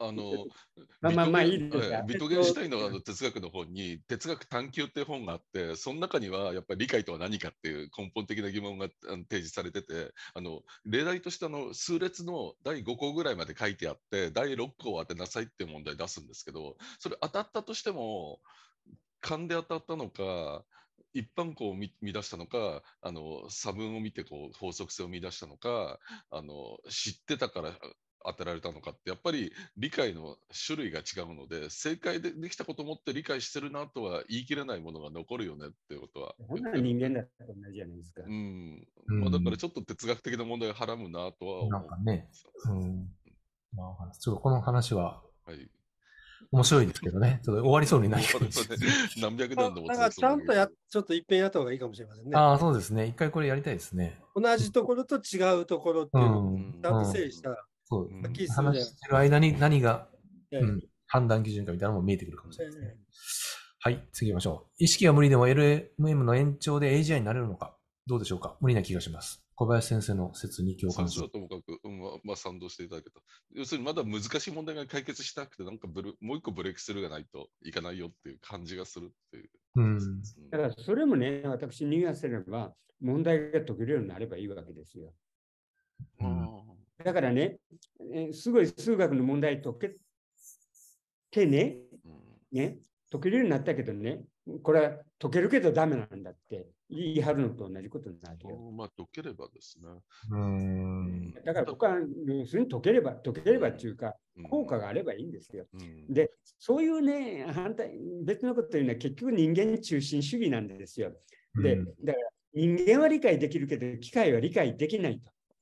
C: あの、まあまあまあいいですビトゲンシュタインのあの哲学の本に、哲学探求っていう本があって、その中にはやっぱり理解とは何かっていう根本的な疑問が提示されてて、あの、例題としての数列の第5項ぐらいまで書いてあって、第6項を当てなさいっていう問題出すんですけど、それ当たったとしても、勘で当たったのか、一般校を見出したのかあの差分を見てこう法則性を見出したのかあの知ってたから当てられたのかってやっぱり理解の種類が違うので正解でできたことをもって理解してるなとは言い切れないものが残るよねっていうことは。ほんな人間だと同じじゃないですか。うん。まあ、だからちょっと哲学的な問題をはらむな
A: とは思う。なんかね。うん。まあ、ちょっとこの話は、はい、面白いですけどね。ちょっと終わりそうにない
C: 何百年でも。だか
D: らちゃんとや、ちょっと一遍やった方がいいかもしれませんね。ああ、
A: そうですね。一回これやりたいですね。
D: 同じところと違うところっていうのをちゃんと整理したら、
A: うんうん、そう話してる間に何が、うん、判断基準かみたいなのも見えてくるかもしれないですね。はい、次行きましょう。意識が無理でも LMM の延長で AGI になれるのかどうでしょうか無理な気がします。小林先生の説に共感し
C: まともかく、うんまあ、賛同していただけた。要するにまだ難しい問題が解決したくて、なんかブルもう一個ブレークスルーがないといかないよっていう感じがするっていう。
B: うん、だからそれもね、私、逃がせれば問題が解けるようになればいいわけですよ。うん、だからね、えすごい数学の問題解けてね、ね、解けるようになったけどね、これは解けるけどダメなんだって。言い張るのと同じこと
C: なるよ。まあ、解ければですね。うん
B: だから僕は、要するに解ければ、解ければっていうか、効果があればいいんですよ。で、そういうね、反対、別のこと言うのは結局人間中心主義なんですよ。で、だから人間は理解できるけど、機械は理解できない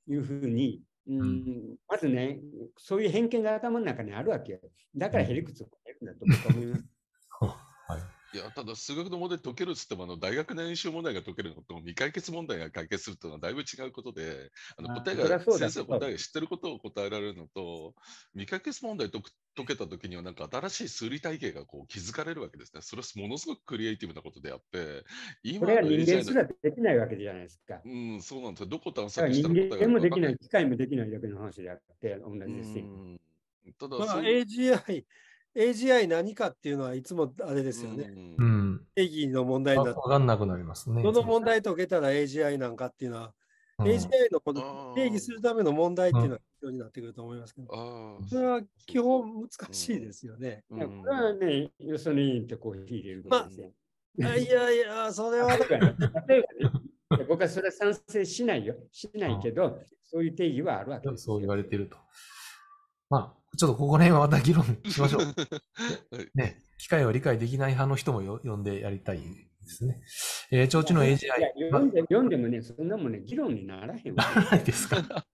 B: というふうに、うん、まずね、そういう偏見が頭の中にあるわけよ。だからへりくつ
C: を変えるんだと思いま
B: す。
C: はいいや、ただ数学の問題解けるっつっても、あの大学の演習問題が解けるのと、未解決問題が解決するというのはだいぶ違うことで、あの答えが、先生の答えが知ってることを答えられるのと、未解決問題解解けた時には、なんか新しい数理体系がこう気づかれるわけですね。それはものすごくクリエイティブなことであって、今は人間すら
B: できないわけじ
C: ゃないですか。うん、そうなんですよ。どこ探索したら人間もできない、機械
B: もできないだけの話であって、
C: 同じですし。ただ、まあ、
D: AGI AGI 何かっていうのはいつもあれですよね。うん。定義の問題だと。わかんなくな
A: りますね。どの
D: 問題解けたら AGI なんかっていうのは、うん、AGI のこの定義するための問題っていうのは必要になってくると思い
B: ますけど、うん、そ
D: れは基本難しいですよ
B: ね。うん、これはね、するにいいとこう入れるですね。まあ、いやいや、それは。例えばね、僕はそれは賛成しないよ。しないけど、そういう定義
A: はあるわけです。そう言われてると。まあちょっとここら辺はまた議論しましょう。ね、機械を理解できない派の人もよ呼んでやりたいですね。えー、提灯の AGI。
B: 読んで読んでもね、そんなもんね、議論にならへんわ。ならないですか。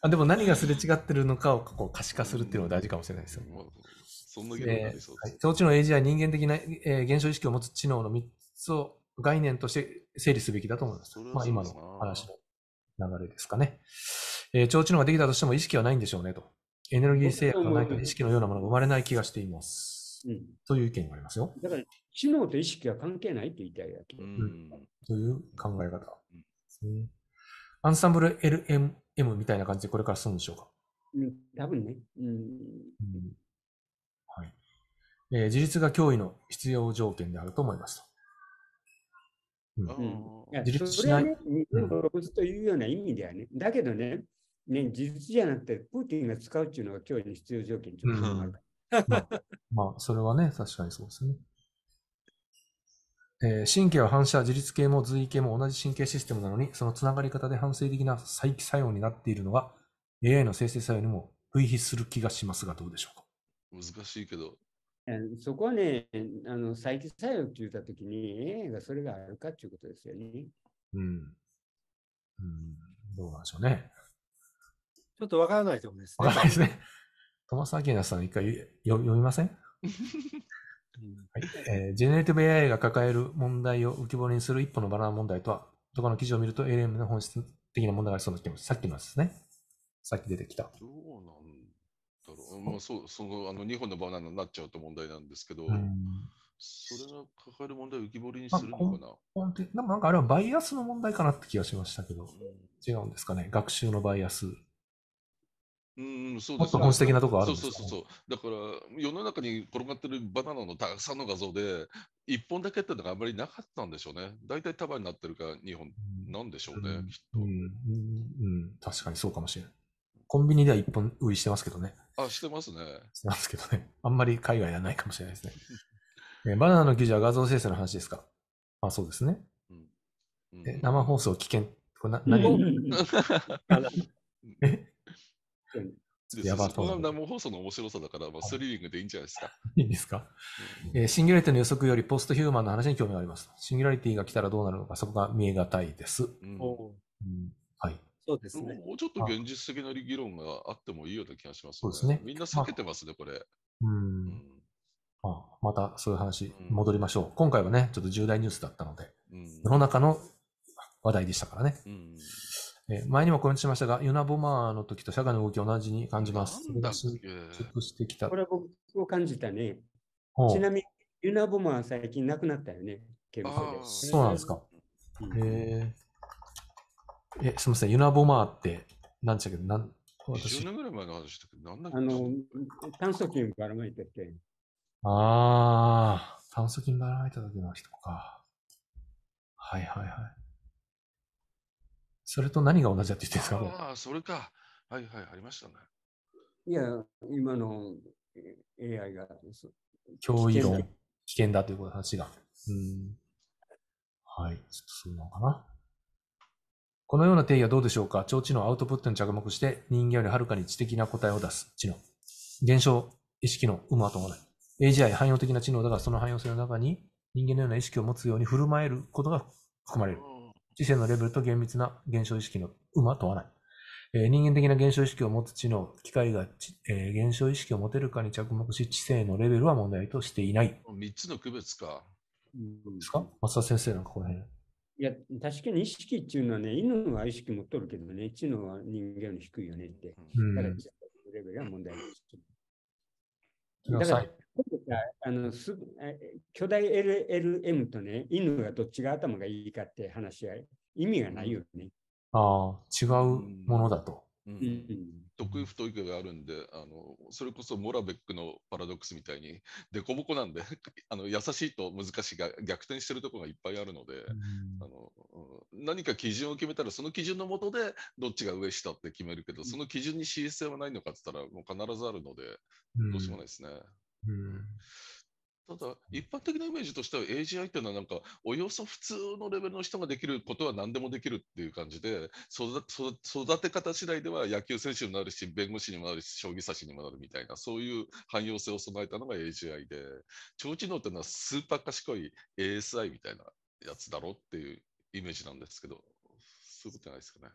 A: あでも何がすれ違ってるのかをこう可視化するっていうのが大事かもしれないですよ、そんな議論になりそうです。提、え、灯、ー、の AGI、人間的な、えー、現象意識を持つ知能の3つを概念として整理すべきだと思います。まあ、今の話の流れですかね。えー、知能ができたとしても意識はないんでしょうねと。エネルギー制約がないと意識のようなものが生まれない気がしています。うん、という意見がありますよ。
B: だから、知能と意識は関係ないって言いたいわけ。うん、
A: という考え方うん、アンサンブル LMM みたいな感じでこれからすむんでしょうか。
B: うん、多分ね。うん、うんはい
A: えー、自立が脅威の必要条件であると思いますと。う
B: ん、自立しない。それはね、とうような意味ではね。だけどね、ね、事実じゃなくて、プーチンが使うっていうのが脅威必要条件あまあ、
A: まあ、それはね、確かにそうですね。えー、神経は反射、自律系も髄意系も同じ神経システムなのに、そのつながり方で反省的な再起作用になっているのは、AI の生成作用にも類比する気がしますが、どうでしょうか。
C: 難しいけど。
B: そこはね、あの再起作用って言ったときに、AI がそれがあるかということですよね。
A: うん。うん、どうなんでしょうね。
D: ちょっとわからないところです
A: ね。わからないですね。トマス・アキナさん、一回読みませんは
C: い
A: えー、ジェネレティブ AI が抱える問題を浮き彫りにする一歩のバナナ問題とは、とかの記事を見ると LM の本質的な問題がありそうな気す。さっきのやつですね。さっき出てきた。どう
C: なんだろう。まあ、そうそのあの2本のバナナになっちゃうと問題なんですけど、それが抱える問題を浮き彫りにするのかな。
A: でもなんかあれはバイアスの問題かなって気がしましたけど、違うんですかね。学習のバイアス。
C: うん、そうですもっと本質的なとこあるんですそうそうそうだから世の中に転がってるバナナのたくさんの画像で1本だけってのがあんまりなかったんでしょうね大体束になってるか2本なんでしょうね、うん、
A: きっと、うん、うん、確かにそうかもしれないコンビニでは1本売りしてますけどねあしてますねしてますけどねあんまり海外はないかもしれないですねえバナナの記事は画像生成の話ですかあそうですね、うんうん、生放送危険これな何 えやばそうな。
C: 生放送の面白さだから、まあ、スリリングでいいんじゃないですか。
A: いいですか、うん、えー、シンギュラリティの予測よりポストヒューマンの話に興味があります。シンギュラリティが来たらどうなるのか、そこが見えがたいです。うん、
C: はい。そうですね。もうちょっと現実的な議論があってもいいような気がします、ね、そうですね。みんな避けてますね、これ。
A: うん。まあ、またそういう話、戻りましょう。今回はね、ちょっと重大ニュースだったので、世の中の話題でしたからね。うんえ前にもコメントしましたが、ユナボマーの時と社会の動き同じに感じます。なんだっしてきた。これは僕
B: を感じたね。ちなみに、ユナボマーは最近亡くなったよね。で。そうなんですか。
A: ええ、すみません、ユナボマーって何でしたけ何私
B: 1ぐらいど、なんあの、炭素菌ばらまいたっけ
A: ああ、炭素菌ばらまいたけの人か。はいはいはい。それと何が同じだって言ってるんですかああ、それ
B: か。はいはい、ありましたね。いや、今の AI が。
A: 脅威論、危険だということ話が。うん。はい、ちょっとそうなのかな。このような定義はどうでしょうか超知能アウトプットに着目して人間よりはるかに知的な答えを出す知能。現象、意識の有無は伴わい。AGI 汎用的な知能だがその汎用性の中に人間のような意識を持つように振る舞えることが含まれる。知性のレベルと厳密な現象意識の馬とは問わない。え人間的な現象意識を持つ知能、機械が、えー、現象意識を持てるかに着目し、知性のレベルは問題としていない。3つの区別か。うん、ですか松田先生なんかこの辺。
B: いや、確かに意識っていうのはね、犬は意識持っとるけどね、知能は人間より低いよねって。だから、レベルは問題です。だから、あのす巨大 LLM とね、犬がどっちが頭がいいか
C: って話し合い、意味がないよね。
A: ああ、違うものだと。
C: うんうん、得意不得意があるんであの、それこそモラベックのパラドックスみたいに、でこぼこなんで あの、優しいと難しいが逆転してるところがいっぱいあるので、うん、あの何か基準を決めたら、その基準のもとでどっちが上下って決めるけど、その基準に CS 性はないのかって言ったら、もう必ずあるので、どうしようもないですね。ただ、一般的なイメージとしては AGI っていうのはなんか、およそ普通のレベルの人ができることは何でもできるっていう感じで、育て方次第では野球選手になるし、弁護士にもなるし、将棋指しにもなるみたいな、そういう汎用性を備えたのが AGI で、超知能っていうのはスーパー賢い ASI みたいなやつだろっていうイメージなんですけど、そういうことじゃないですかね。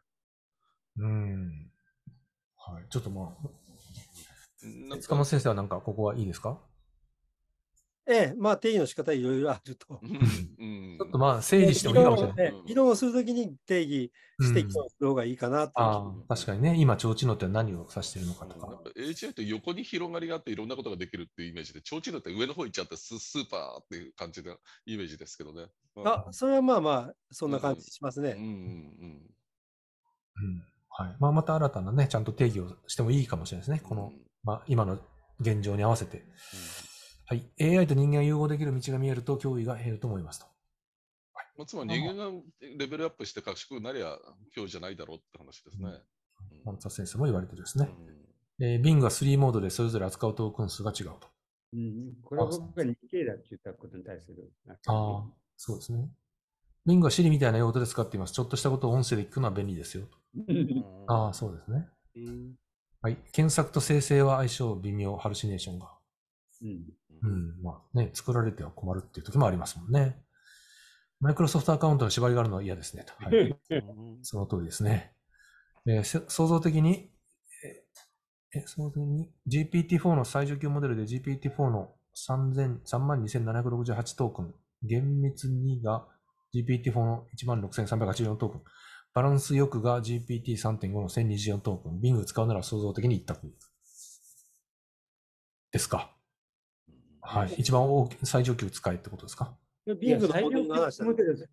A: うん。はい。ちょっとまあ、塚本先生はなんかここはいいですか
D: ええ、まあ定義の仕方いろいろあると。ち
A: ょっとまあ整理してもいいかもしれ
C: ない。議論をするときに定義していくする方がいいかなと、
A: うん、確かにね、今、提灯のって何を指しているのかとか。
C: HI って横に広がりがあっていろんなことができるっていうイメージで、提灯のって上の方行っちゃってススーパーっていう感じのイメージですけどね。うん、あ、
A: それはまあまあ、
D: そんな感じしますね。うん
A: はい。まあまた新たなね、ちゃんと定義をしてもいいかもしれないですね。この、うんまあ、今の現状に合わせて、はい、AI と人間が融合できる道が見えると脅威が減ると思いますと。
C: はい、つまり人間がレベルアップして賢くなりゃ脅威じゃないだろうって話です
A: ね。本田先生も言われてですね。うん、えー、Bing は3モードでそれぞれ扱うトークン数が違うと。
C: うん、
B: これは僕が 2K だって言ったことに対する。あ
A: あ、そうですね。Bing は Siri みたいな用途で使っています。ちょっとしたことを音声で聞くのは便利ですよ。ああ、そうですね。うんはい。検索と生成は相性微妙、ハルシネーションが。うん。うん。まあね、作られては困るっていう時もありますもんね。マイクロソフトアカウントの縛りがあるのは嫌ですね。はい、その通りですね。えー、的に、え想像に GPT-4 の最上級モデルで GPT-4 の32,768トークン、厳密にが GPT-4 の16,384トークン。バランスよくが GPT3.5 の1024トークン、Bing 使うなら創造的に一択。ですか。はい。一番大き最上級使えってことですか。
B: Bing の最上級モデルです。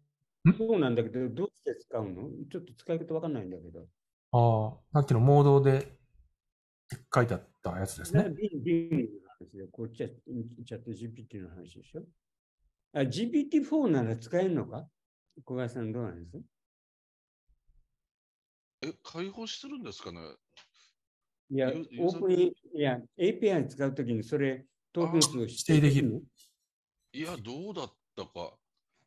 B: そうなんだけど、どうして使うのちょっと使い方わかんないんだけど。
A: ああ、さっきのモードで書いてあったやつですね。Bing
B: の話で、こっちはチャット GPT の話でしょ。GPT4 なら使えるのか小林さんどうなんですか
C: え、開放するんですかね
B: いや、オープン、いや、API 使うときにそれ、トークン数指定できる
C: いや、どうだったか。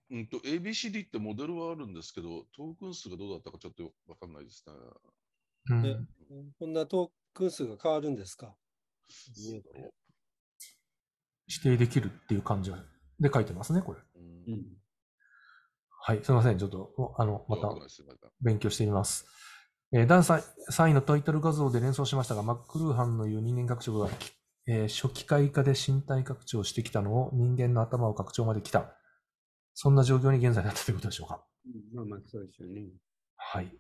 C: うんと、ABCD ってモデルはあるんですけど、トークン数がどうだったかちょっとわかんないですね。
B: うん、
D: こんなトー
C: クン数が変わるんですか
A: 指定できるっていう感じで書いてますね、これ。うん、はい、すみません。ちょっと、あの、また勉強してみます。えー、第 3, 3位のタイトル画像で連想しましたが、マックルーハンの言う人間拡張が、えー、初期化以で身体拡張してきたのを人間の頭を拡張まで来た。そんな状況に現在なったということでしょうか。
C: まあまあ、そうですよね。はい。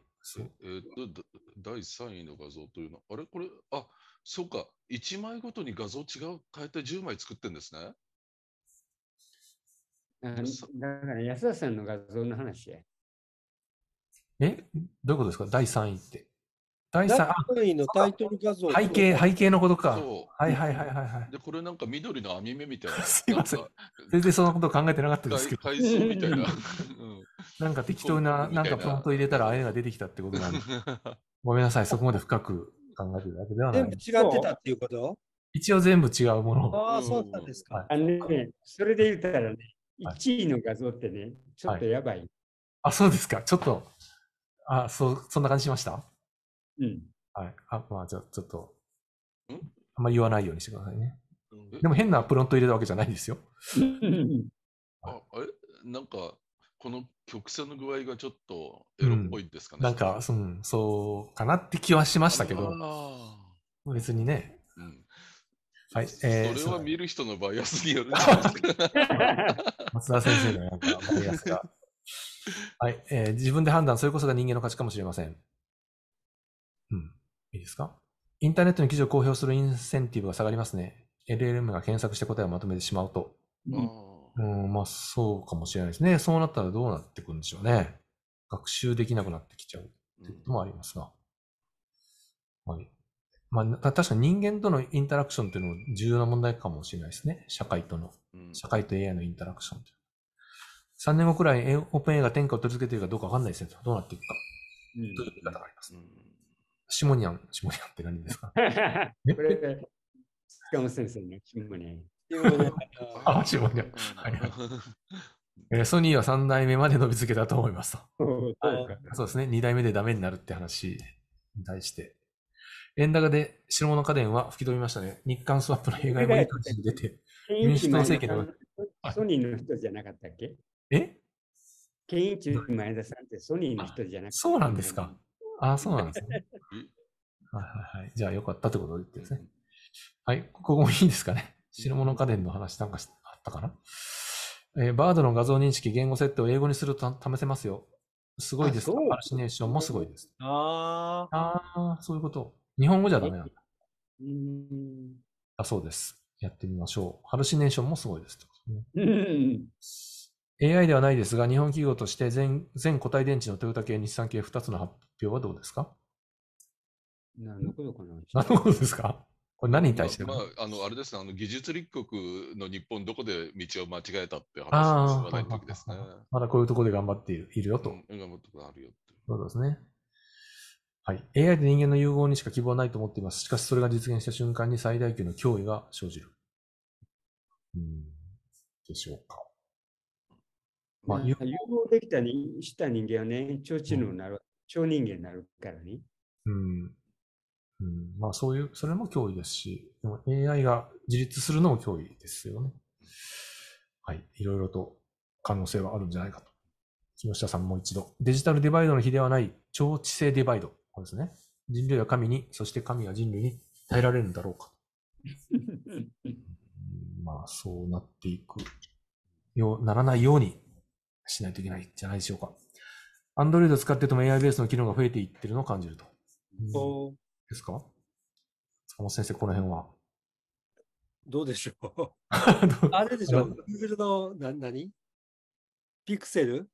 C: えー、っと、第3位の画像というのは、あれこれ、あ、そうか、1枚ごとに画像違う、変えて10枚作ってんですね。
B: だから安田さんの画像の話で。
A: えどういうことですか第3位って。第3
C: 位のタイトル画像。背景、背景のことか。はいはいはいはい。で、これなんか緑の網目み
A: たいな。すいません。全然そんなこと考えてなかったですけど。海 藻みたいな。なんか適当な、なんかプント入れたらああいうのが出てきたってことなんで。ごめんなさい、そこまで深く考えてるわけではない。全部違ってた
B: っていうこと
A: 一応全部違うもの。
B: ああ、そうなんですか。あのね、それで言ったらね、1位の画像ってね、ちょっとやばい。
A: あ、そうですか。ちょっとあ、そう、そんな感じしましたうん。はい。あ、まあ、じゃあ、ちょっと、あんま言わないようにしてくださいね。でも変なプロント入れたわけじゃないですよ。
C: ああれなんか、この曲線の具合がちょっとエロっぽいんですかね。うん、なんか、
A: うん、そうかなって気はしましたけど、別にね。うん、はい、えー、それは見る
C: 人のバイアスによる 松田先生のなんかバイアスが。
A: はい、えー、自分で判断、それこそが人間の価値かもしれません。うん。いいですかインターネットに記事を公表するインセンティブが下がりますね。LLM が検索して答えをまとめてしまうと。
C: う
A: ん、ん、まあそうかもしれないですね。そうなったらどうなってくるんでしょうね。学習できなくなってきちゃうということもありますが。うん、はい。まあ確かに人間とのインタラクションっていうのも重要な問題かもしれないですね。社会との。社会と AI のインタラクションいう。3年後くらいオープン映画天下を取り付けているかどうかわかんないですね。どうなっていくか。
C: うん、という見方があります。
A: シモニアン、シモニアンって何ですか
B: これ、スカム先生のシモニアン。
A: あ、シモニアン。はい、ソニーは3代目まで伸びつけたと思いますと。そうですね。2代目でダメになるって話に対して。円高で白物家電は吹き飛びましたね。日韓スワップの弊害もいい感じに出て、民主党政権の。
B: ソニーの人じゃなかったっけえケインチ前田さんってソニーの人じゃなくて。そうなんですか。
A: ああ、そうなんです
B: ね。
A: はいはいはい。じゃあよかったってことですね。はい、ここもいいですかね。白物家電の話なんかあったかな、えー、バードの画像認識、言語設定を英語にすると試せますよ。すごいですハルシネーションもすごいです。ああ。そういうこと。日本語じゃダメなんだ。あ、そうです。やってみましょう。ハルシネーションもすごいです、うん。AI ではないですが、日本企業として全固体電池のトヨタ系、日産系2つの発表はどうですか
C: 何のことかな
A: 何のことですかこれ何に対してま
C: あ、あの、あれですね、あの、技術立国の日本どこで道を間違えたって話話題のいですね。まだ
A: こういうところで頑張っているいるよと。頑張っあるよそうですね。はい。AI と人間の融合にしか希望はないと思っています。しかし、それが実現した瞬間に最大級の脅威が生じる。
B: うん。でしょうか。まあ、融合できたにした人間はね、超知能になる、うん、超人間になるからね。
A: うん。うん、まあ、そういう、それも脅威ですし、でも AI が自立するのも脅威ですよね。はい。いろいろと可能性はあるんじゃないかと。木下さんもう一度。デジタルデバイドの比ではない超知性デバイド。これですね。人類は神に、そして神は人類に耐えられるんだろうか。まあ、そうなっていくよう、ならないようにしないといけないんじゃないでしょうか。アンドロイド使ってても AI ベースの機能が増えていってるのを感じると。そうですか塚本先生、この辺は。
D: どうでしょう あれでしょ ?Google の何ピクセル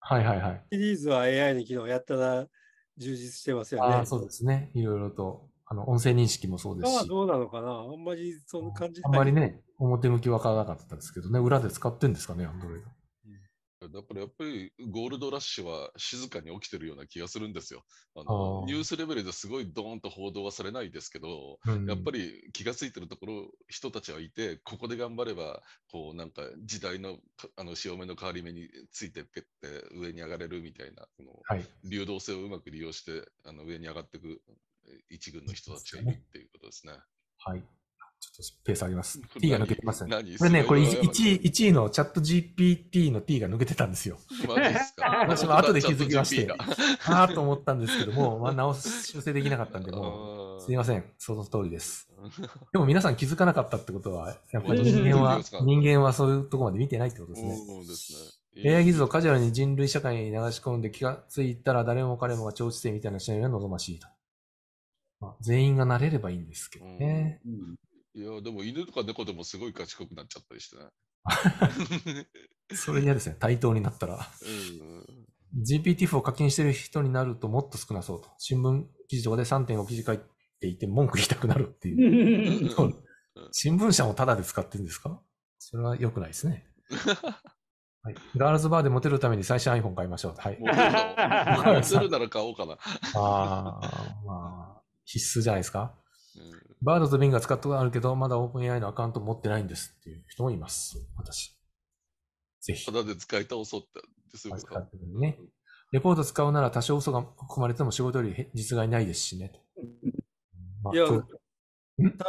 A: はいはいはい。
D: シリーズは AI の機能やったら充実してますよね。あそうですね。
A: いろいろと。あの音声認識もそうですし。
C: どうなのかなあんまりその感じあんまり
A: ね、表向きわからなかったですけどね、裏で使ってんですかね、アンドロイド。
C: だからやっぱりゴールドラッシュは静かに起きてるような気がするんですよ。あのニュースレベルですごいドーンと報道はされないですけど、うん、やっぱり気が付いてるところ人たちはいてここで頑張ればこうなんか時代のあの潮目の変わり目についてって上に上がれるみたいなこの、はい、流動性をうまく利用してあの上に上がっていく一軍の人たちがいるっていうことですね。
A: はいちょっとペース上げます。t が抜けてますね。これね、これ 1, 1位のチャット GPT の t が抜けてたんですよ。す 私も後で気づきまして、ああと思ったんですけども、まあ、直す修正できなかったんで、もう、すいません。その通りです。でも皆さん気づかなかったってことは、やっぱり人間は、人間はそういうとこまで見てないってことですね。そうですね。AI 技術をカジュアルに人類社会に流し込んで気がついたら誰も彼もが超知性みたいなシナが望ましいと。まあ、全員がなれればいいんですけどね。
C: うんいや、でも犬とか猫でもすごい賢くなっちゃったりしてね。
A: それにはですね、対等になったら。うん、GPTF を課金してる人になるともっと少なそうと。新聞記事とかで3.5記事書いていて文句言いたくなるっていう。新聞社もタダで使ってるんですかそれは良くないですね。はい、ガールズバーでモテるために最新 iPhone 買いましょう。はい。モテるなら買おうかな。ああ、まあ、必須じゃないですか。うんバードとビンが使ったことあるけど、まだオープン a i のアカウント持ってないんですっていう人もいます。私。
C: ぜひ。ただで使い倒そうって、ですよ
A: ね。レポート使うなら多少嘘が含まれても仕事より実害ないですしね。まあ、いや、単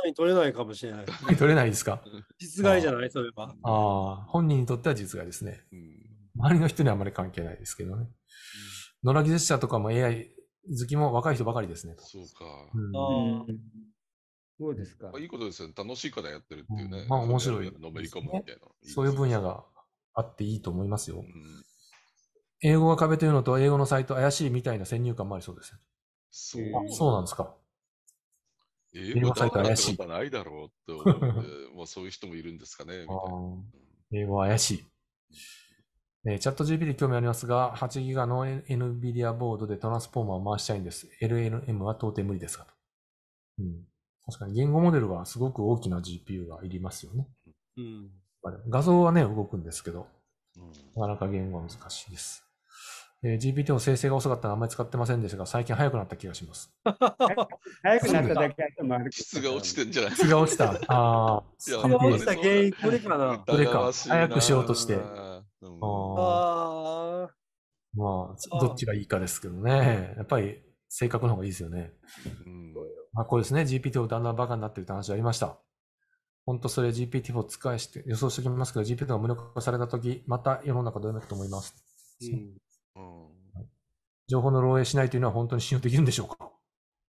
D: 位取れないかもしれない。単位取
A: れないですか実害
D: じゃないそういえば。あ
A: あ、本人にとっては実害ですね。うん、周りの人にはあまり関係ないですけどね。野良技術者とかも AI 好きも若い人ばかりですね。そうか。
C: うん、そうですか。いいことですよね。楽しいからやってる
A: っていうね。うん、まあ面白い、のめり込むみたいな。そういう分野があっていいと思いますよ。うん、英語が壁というのと、英語のサイト怪しいみたいな先入観もありそうです、よ。そう。そうなんですか。
C: 英語サイト怪しい。ないだろうって思 まあそういう人もいるんですか
A: ね。英語怪しい。えー、チャット GP で興味ありますが、8ギガの NVIDIA ボードでトランスフォーマーを回したいんです。l n m は到底無理ですかと。うん確かに言語モデルはすごく大きな GPU がいりますよね。うん、画像はね、動くんですけど、なかなか言語は難しいです。えー、GPT の生成が遅かったらあんまり使ってませんでしたが、最近早くなった気がします。早くなっただけ
C: あってもある質が落ちてんじゃない質が落ちた。ああ。質が落ちた原因、これかな。どれか。早くしようとして。
A: ああ。まあ、どっちがいいかですけどね。やっぱり性格の方がいいですよね。うんあ、これですね。GPT-4 だんだんバカになってるって話ありました。本当それ GPT-4 使いして予想しておきますけど、GPT が無力化されたとき、また世の中どうなると思います、うん情報の漏洩しないというのは本当に信用できるんでしょうか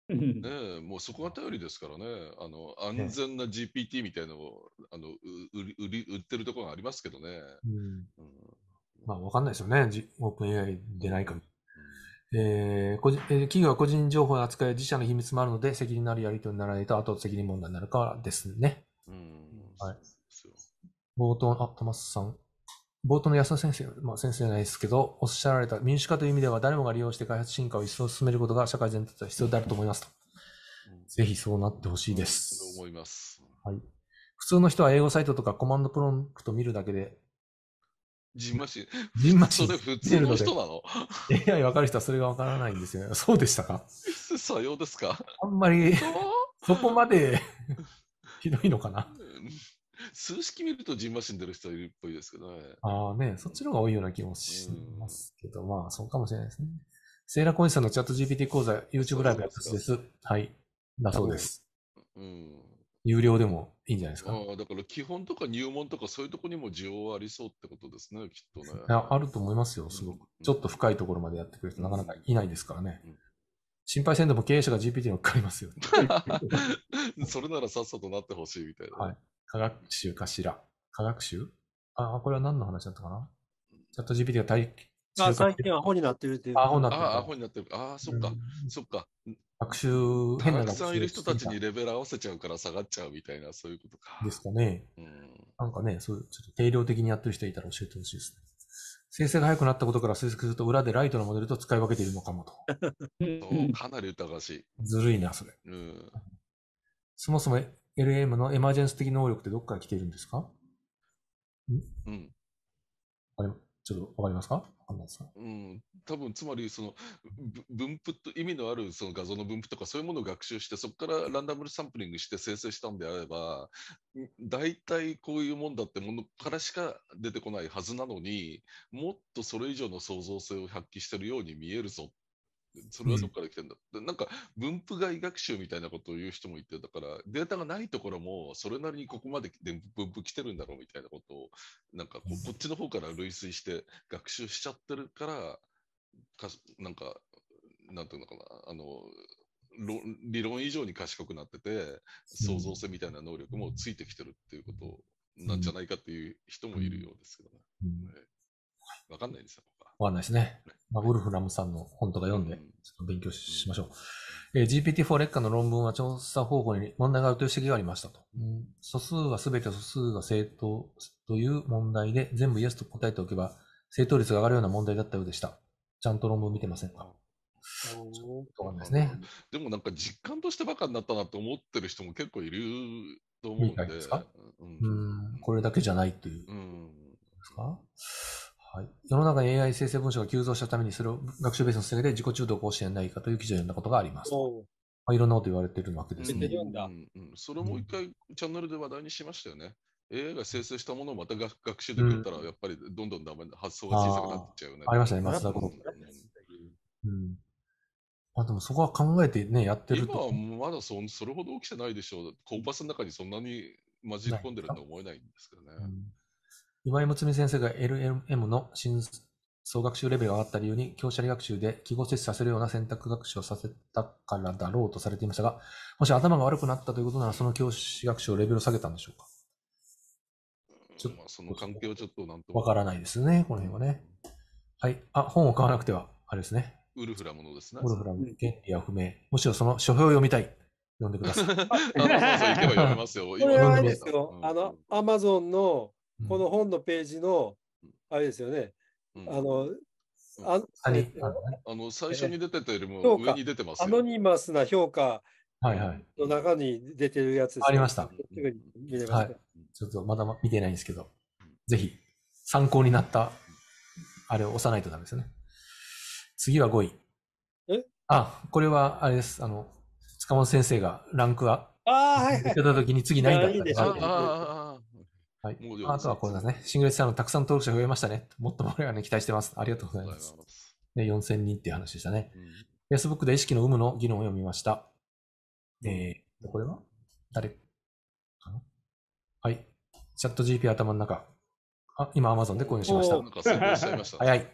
C: ねもうそこが頼りですからね、あの安全な GPT みたいなのを、ね、あの売り売り売ってるところがありますけどね。
A: うん、うん、まあ、わかんないですよね、オープン AI でないかえー、個人えー、企業は個人情報の扱い自社の秘密もあるので、責任のあるやり取りにならないと、あと責任問題になるからですね。うん。はい。冒頭、あ、トマスさん。冒頭の安田先生、まあ先生じゃないですけど、おっしゃられた民主化という意味では、誰もが利用して開発進化を一層進めることが社会全体では必要であると思いますと。うん、ぜひそうなってほしいです。うん、思います。はい。普通の人は英語サイトとかコマンドプロンプト見るだけで
C: ジンマシン。ジそれ普通の人なの
A: ?AI 分かる人はそれが分からないんですよね。そうでしたか
C: さようですか
A: あんまり、そこまで ひどいのかな。
C: 数式見るとジンマ出る人いるっぽいですけどね。
A: ああね、そっちの方が多いような気もしますけど、まあそうかもしれないですね。セーラーコインさんのチャット GPT 講座、YouTube ライブやったそうです。はい。だそうです。うん。有料でもいいんじゃないですか。
C: あだから基本とか入門とかそういうとこにも需要ありそうってことですね、きっとね。あ
A: ると思いますよ、すごく、うんうん。ちょっと深いところまでやってくれる人、なかなかいないですからね。うん、心配せんでも経営者が GPT に乗っかりますよ。
C: それならさっさとなってほしいみたいな。はい。
A: 科学習かしら。科学習ああ、これは何の話だったかなチャット GPT が体あ最近
C: アホになってるっていう。アホになってる。あ、アホになってる。あ、そっか、そっか。
A: 学習、変な学習。た
C: くさんいる人たちにレベル合わせちゃうから下がっちゃうみたいな、そういうこと
A: か。ですかね。うん。なんかね、そういう、ちょっと定量的にやってる人いたら教えてほしいですね。生成が早くなったことから推測すると、裏でライトのモデルと使い分けているのかもと。
C: かなり疑しい。
A: ずるいな、それ。うん。そもそも LM のエマージェンス的能力ってどっから来ているんですかんうん。あれ、ちょっとわかりますかうん、
C: 多分つまりその分布と意味のあるその画像の分布とかそういうものを学習してそこからランダムサンプリングして生成したんであれば大体こういうもんだってものからしか出てこないはずなのにもっとそれ以上の創造性を発揮してるように見えるぞそれはどこから来てんだ、うん、なんか分布外学習みたいなことを言う人もいて、だからデータがないところもそれなりにここまで分布来てるんだろうみたいなことを、なんかここっちの方から類推して学習しちゃってるから、かなんか、なんていうのかな、あの、理論以上に賢くなってて、創造性みたいな能力もついてきてるっていうことなんじゃないかっていう人もいるようですけどね。わ、うん、かんないですよ。
A: わかんないですね。まあ、ウルフラムさんの本とか読んで、勉強しましょう。えー、GPT-4 劣化の論文は調査方法に問題があるという指摘がありましたと。うん、素数は全て素数が正当という問題で、全部イエスと答えておけば、正答率が上がるような問題だったようでした。ちゃんと論文見てませんか
C: そうなんですね。でもなんか実感としてバカになったなと思ってる人も結構いると思うんで。ですか、
A: うん、うんこれだけじゃないという。うん、ですかはい、世の中に AI 生成文章が急増したために、それを学習ベースのせいで自己中毒を教えないかという記事を読んだことがあります。まあ、いろんなこと言われてるわけですね。
C: うん、うん、それも一回、チャンネルで話題にしましたよね。うん、AI が生成したものをまた学学習できたら、やっぱりどんどんダメ発想が小さくなっちゃうよね。ありましたね、松田君。
A: うんまあ、でもそこは考えてね、やってると。
C: 今はまだそそれほど起きてないでしょう。コンパスの中にそんなに混じり込んでるとは思えないんですけどね。
A: 今井睦先生が LMM の新総学習レベルが上がった理由に、教者理学習で記号接種させるような選択学習をさせたからだろうとされていましたが、もし頭が悪くなったということなら、その教師学習をレベルを下げたんでしょうかちょっと、ま
C: あ、その関係はちょっとなんとわからな
A: いですね、この辺はね。はい。あ、本を買わなくては、あれですね。
C: ウルフラものですね。ウルフラ
A: も原理は不明。むしろその書評を読みたい。読んでください。あそう
C: そう、行けば読めますよ。これはあれすよ。あの、アマゾンの
D: この本のページの、あれですよね、あの、あ
C: あの最初に出てたより
D: も上に出てますアノニマスな評価の中に出てるやつです、ね、ありました。見れま
A: ちょっとまだ見てないんですけど、ぜひ参考になった、あれを押さないとダメですね。次は5位。えあ、これはあれです。あの、塚本先生がランクアップ。ああ、はい、はた時に次ないんだったんい。はい。もうあとはこれですね。シングルさんのたくさん登録者増えましたね。もっともらえがり期待してます。ありがとうございます。4000人っていう話でしたね。フェイスブッ b o o k で意識の有無の議論を読みました。うん、えー、これは誰かなはい。チャット GP 頭の中。あ、今 Amazon で購入しました。なんかしちゃいました、早い。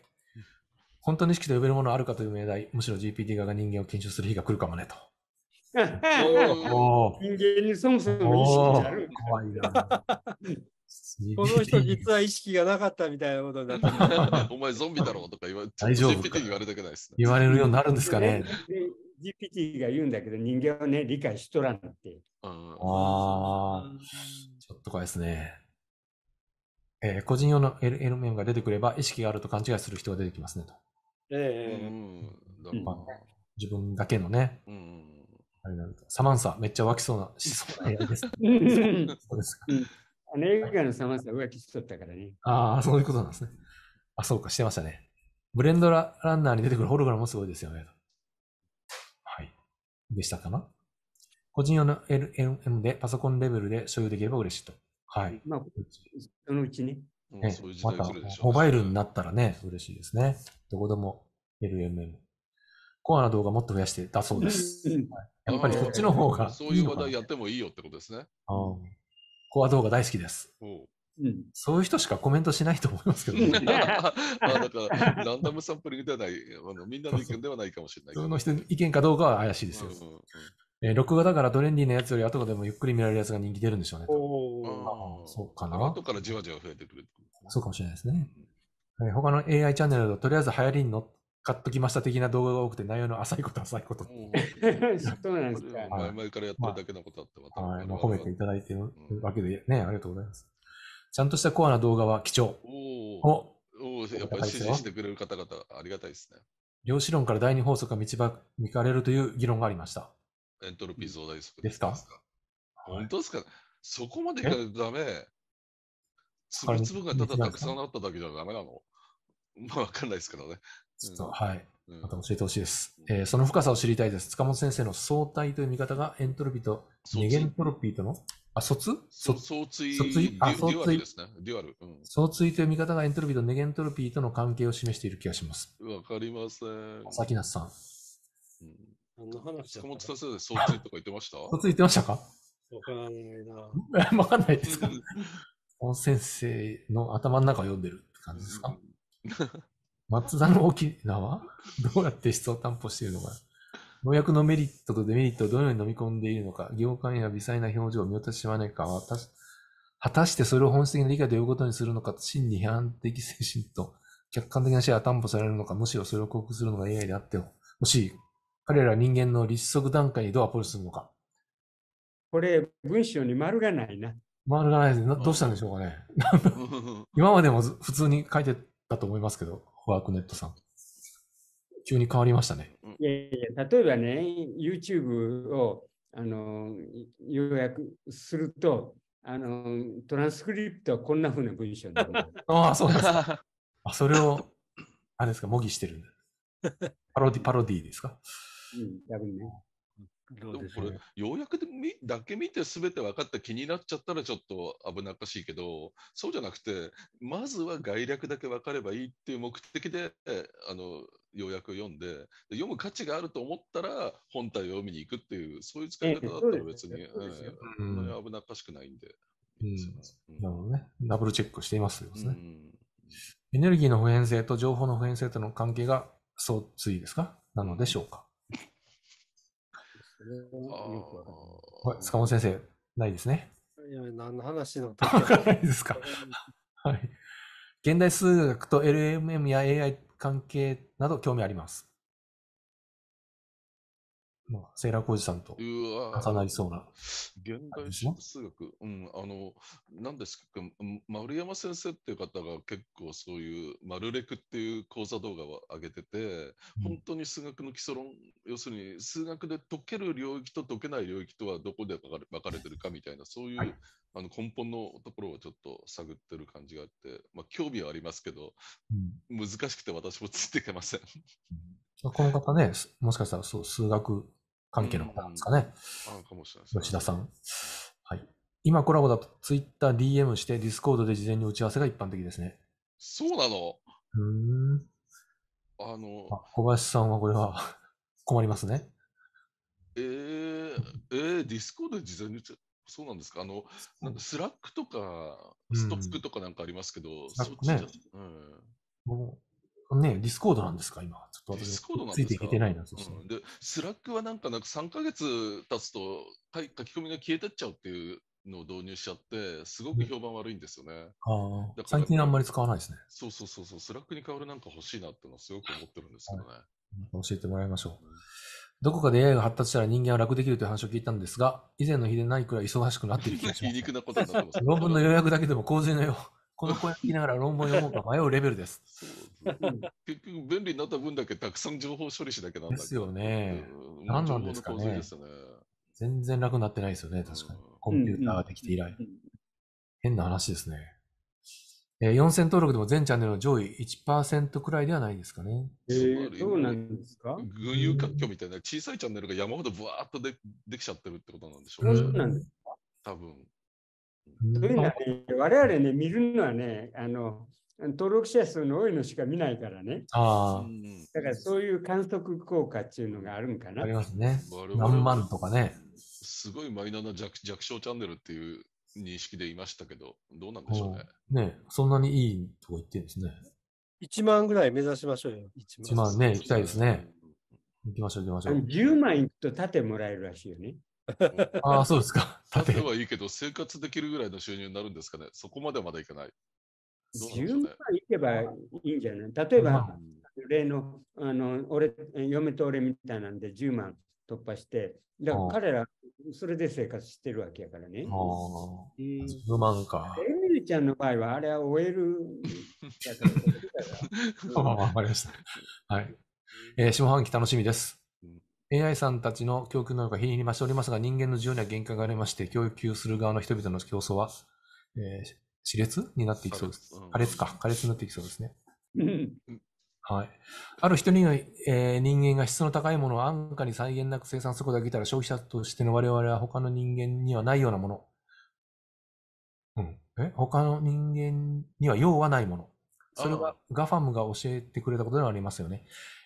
A: 本当に意識と呼べるものあるかという命題、むしろ GPT 側が人間を検証する日が来るかもねと。人間
C: にそもそも意識がある。怖いな。この人実は意識がなかったみたいなことになって お前ゾンビだろうとか言われ丈夫言われたくないですね。言われるようにな
A: るんですかね。
B: GPT が言うんだけど、人間はね、理解しとらんって。あ
A: あ、ちょっと怖いですね。えー、個人用の LLM が出てくれば、意識があると勘違いする人が出てきますねと。ええー、うん、自分だけのね、うん、あれなんサマンサ、めっちゃ湧きそうな、しそうなです。そうですか。あの映画のサマン
B: サ浮気しとったからね。
A: ああ、そういうことなんですね。あ、そうか、してましたね。ブレンドラランナーに出てくるホログラムもすごいですよね。はい。でしたかな個人用の LM でパソコンレベルで所有できれば嬉しいと。はい。まあ、
B: そのうちに。ねううまた、モバイ
A: ルになったらね、嬉しいですね。どこでも LMM。コアな動画もっと増やしてだそうです。
C: やっぱりこっちの方がそういう話題やってもいいよってことですね。
A: あコア動画大好きです。うん、そういう人しかコメントしないと思いますけど、ね、ま あ
C: だからランダムサンプリングではない、あのみんなの意見ではないかもしれない。
A: その人の意見かどうかは怪しいですよ。えー、録画だからトレンディーなやつより後でもゆっくり見られるやつが人気出るんでしょうね。
C: おそうかな。後からじわじわ増えてくる。
A: そうかもしれないですね。うん、えー、他の AI チャンネルだと、とりあえず流行りに乗買っときました的な動画が多くて、内容の浅いこと浅いこと。
C: 前々からやってるだけのことあっ
A: て、はまた。褒めていただいてるわけで、ね、ありがとうございます。ちゃんとしたコアな動画は貴重。おおやっぱり支持し
C: てくれる方々、ありがたいですね。
A: 量子論から第二法則が導かれるという議論がありました。
C: エントロピー増大ですかですか本当ですか、そこまでいかないとダメ。粒々がただたくさんあっただけじゃダメなのまあ、わかんないですけどね。ちょ
A: っと、はい。また教えてほしいです、えー、その深さを知りたいです。塚本先生の相対という見方がエントロピーと二元トロピーとのあ、卒相対。相対。あ、相対です
C: ね。デュアル。うん、
A: という見方がエントロピーとネゲントロピーとの関係を示している気がします。
C: わかりません。朝日那さん。うん、の話塚本先生、相対とか言ってました相対 言ってましたかわかんないな。わかんないですか
A: 先生の頭の中を読んでるって感じですか、うん松田の沖縄 どうやって質を担保しているのか農薬のメリットとデメリットをどのように飲み込んでいるのか、業界や微細な表情を見落としてしまないかは、果たしてそれを本質的な理解ということにするのか、真に批判的精神と客観的な視野が担保されるのか、むしろそれを克服するのが AI であってほしい。彼ら人間の立足段階にどうアプローチするのか。
B: これ、文章に丸がないな。
A: 丸がないです。どうしたんでしょうかね。今までも普通に書いてたと思いますけど。ワークネットさん。急に変わりましたね。
B: いやいや、例えばね、YouTube をあの要約するとあの、トランスクリプトはこん
A: なふうな文章になる。ああ、そうですか。あそれを、あれですか、模擬してる。パロディ、パロディですか。うん、多分ね。
B: ど
D: うでし
C: ょう、これ、ようやくでみだけ見て全て分かった気になっちゃったらちょっと危なっかしいけど、そうじゃなくて、まずは概略だけ分かればいいっていう目的で、あの、ようやく読んで、読む価値があると思ったら本体を読みに行くっていう、そういう使い方だったら別に、ええう危なっかしくないんで。
A: なるほどね。ダブルチェックしていますよね。うん、エネルギーの普遍性と情報の普遍性との関係が相対ですかなのでしょうかはい、塚本先生、ないですね。
D: いや、何の話の時
A: か ないですか。はい。現代数学と LMM や AI 関係など興味あります。まあ、セーラー小路さんと重なりそうな。
C: 現代数学、うん、あの、なんですか、丸山先生っていう方が結構そういう、丸レクっていう講座動画を上げてて、本当に数学の基礎論、うん、要するに数学で解ける領域と解けない領域とはどこで分かれてるかみたいな、そういう、はい、あの根本のところをちょっと探ってる感じがあって、まあ、興味はありますけど、うん、難しくて私もついていけません。
A: この方ね、もしかしたらそう数学関係の方なんですかね。うん、吉田さん。はい。今コラボだとツイッター DM してディスコードで事前に打ち合わせが一般的ですね。
C: そうなの
A: うん。あのあ、小林さんはこれは 困りますね。
C: えー、えー、ディスコードで事前に打ちそうなんですかあの、なんかスラックとか、ストックとかなんかありますけど、うん、そっちじゃ、ね、うん。
A: もね、ディスコードなんですか、今。ちょっと私、ディスコードついていけてないな、そして、うん、
C: で、スラックはなんか、なんか3ヶ月経つと書き込みが消えてっちゃうっていうのを導入しちゃって、すごく評判悪いんですよね。
A: ああ、最近あんまり使わないですね。
C: そうそうそうそう、スラックに代わるなんか欲しいなってのはすごく思ってるんです
A: けどね。教えてもらいましょう。どこかで AI が発達したら人間は楽できるという話を聞いたんですが、以前の日でないくらい忙しくなってる気が
C: します。言いにくなこと
A: になってます。論文の予約だけでも洪水のよう。この声聞きながら論文読もうか迷うレベルです。
C: 結局、便利になった分だけたくさん情報処理しなきゃなんだです
A: よね。ん、何なんですかね。全然楽になってないですよね、確かに。コンピューターができて以来。変な話ですね。えー、4000登録でも全チャンネルの上位1%くらいではないですかね。えー、
C: そうなんですか群雄割拠みたいな小さいチャンネルが山ほどぶわーっとでできちゃってるってことなんでしょうね。そうなんですか多分。
B: というのはね、我々ね、見るのはね、あの、登録者数の多いのしか見ないからね。ああ。だからそういう観測効果っていうのがあるんかな。ありますね。何万とかね。
C: すごいマイナーな弱弱小チャンネルっていう認識でいましたけど、どうなんでしょう
A: ね。ねそんなにいいとこってるんですね。
C: 1万ぐらい目指しましょうよ。1万 ,1 万
A: ね、行きたいですね。行きましょう、行きましょう。
B: 10万行くと盾もらえるらしいよね。
C: ああ、そうですか。え はいいけど、生活できるぐらいの収入になるんですかね。そこまでまだいかない。
B: 十0万いけばいいんじゃない例えば、うん、例の、あの、俺、嫁と俺みたいなんで10万突破して、だから彼ら、それで生活してるわけやからね。え10万か。エミリちゃんの場合は、あれは終える。わ
A: かりました。はい。えー、下半期楽しみです。AI さんたちの供給能力が日に日に増しておりますが、人間の需要には限界がありまして、供給する側の人々の競争は、えー、熾烈になっていきそうです。苛烈か、苛烈になっていきそうですね。はい。ある一人の、えー、人間が質の高いものを安価に際限なく生産することができたら、消費者としての我々は他の人間にはないようなもの。うん。え他の人間には用はないもの。それはガファムが教えてくれたことではありますよね。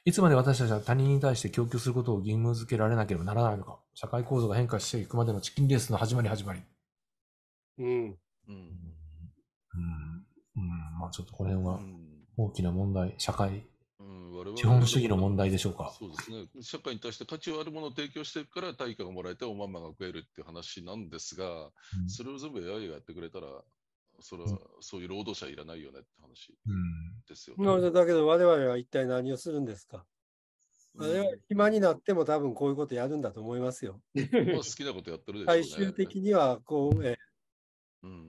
A: いつまで私たちは他人に対して供給することを義務づけられなければならないのか。社会構造が変化していくまでのチキンレースの始まり始まり。うん。うん。うん。うん、まあちょっとこの辺は大きな問題、社会、うん、資本主義の問題でしょうか。
C: そうですね。社会に対して価値あるものを提供していくから対価がもらえておまんまが食えるっていう話なんですが、うん、それを全部 AI がやってくれたら、それは、そういう労働者いらないよねって話ですよね。うん、
D: だけど、我々は一体何をするんですか我々は暇になっても多分こういうことやるんだと思いますよ。まあ、好
C: きなことやってるでしょう、ね、最終
D: 的にはこう、えー、うん、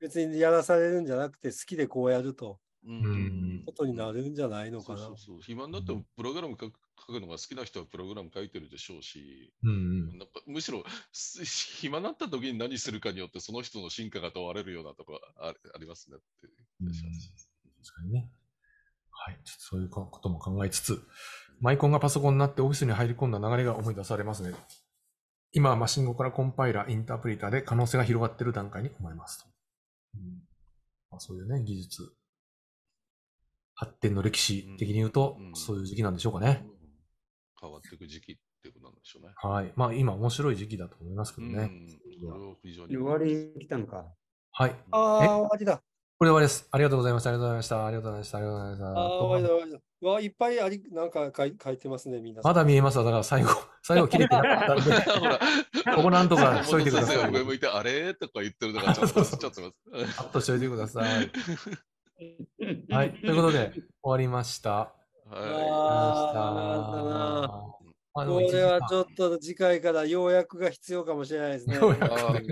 D: 別にやらされるんじゃなくて好きでこうやるとう
C: ん、
D: ことになるんじゃないのかな。そうそう
C: 暇になってもプログラム書くのが好きな人はプログラム書いてるでしょうし、うん、なんかむしろ暇になった時に何するかによってその人の進化が問われるようなとこあありますねって
A: 確かにね。はい、そういうことも考えつつ、マイコンがパソコンになってオフィスに入り込んだ流れが思い出されますね。今はマシン語からコンパイラー、インタープリターで可能性が広がっている段階に思いますと。うんまあ、そういうね、技術発展の歴史的に言うと、そういう時期なんでしょうかね。
C: 変わっていく時期っていうことなんでしょうね。
A: はい。まあ今面白い時期だと思いますけどね。
C: 終わり来たのか。
A: はい。ああ、終わりだ。これ終わりです。ありがとうございました。ありがとうございました。ありがとうございました。ありがとうございました。あ終わ
D: りだ、終わいっぱいあり、なん
C: か書い書いてますね、みんな。まだ
A: 見えますだから最後、最後切れてなかったんで。ここなんとかしといてください。上
C: 向いて、あれとか言ってるのがちょっと、ちょっと、あっとしといてください。
A: はい、ということで、終わりました。はい。
D: これはちょっと次回から要約が必要かもしれないですね。ままずね、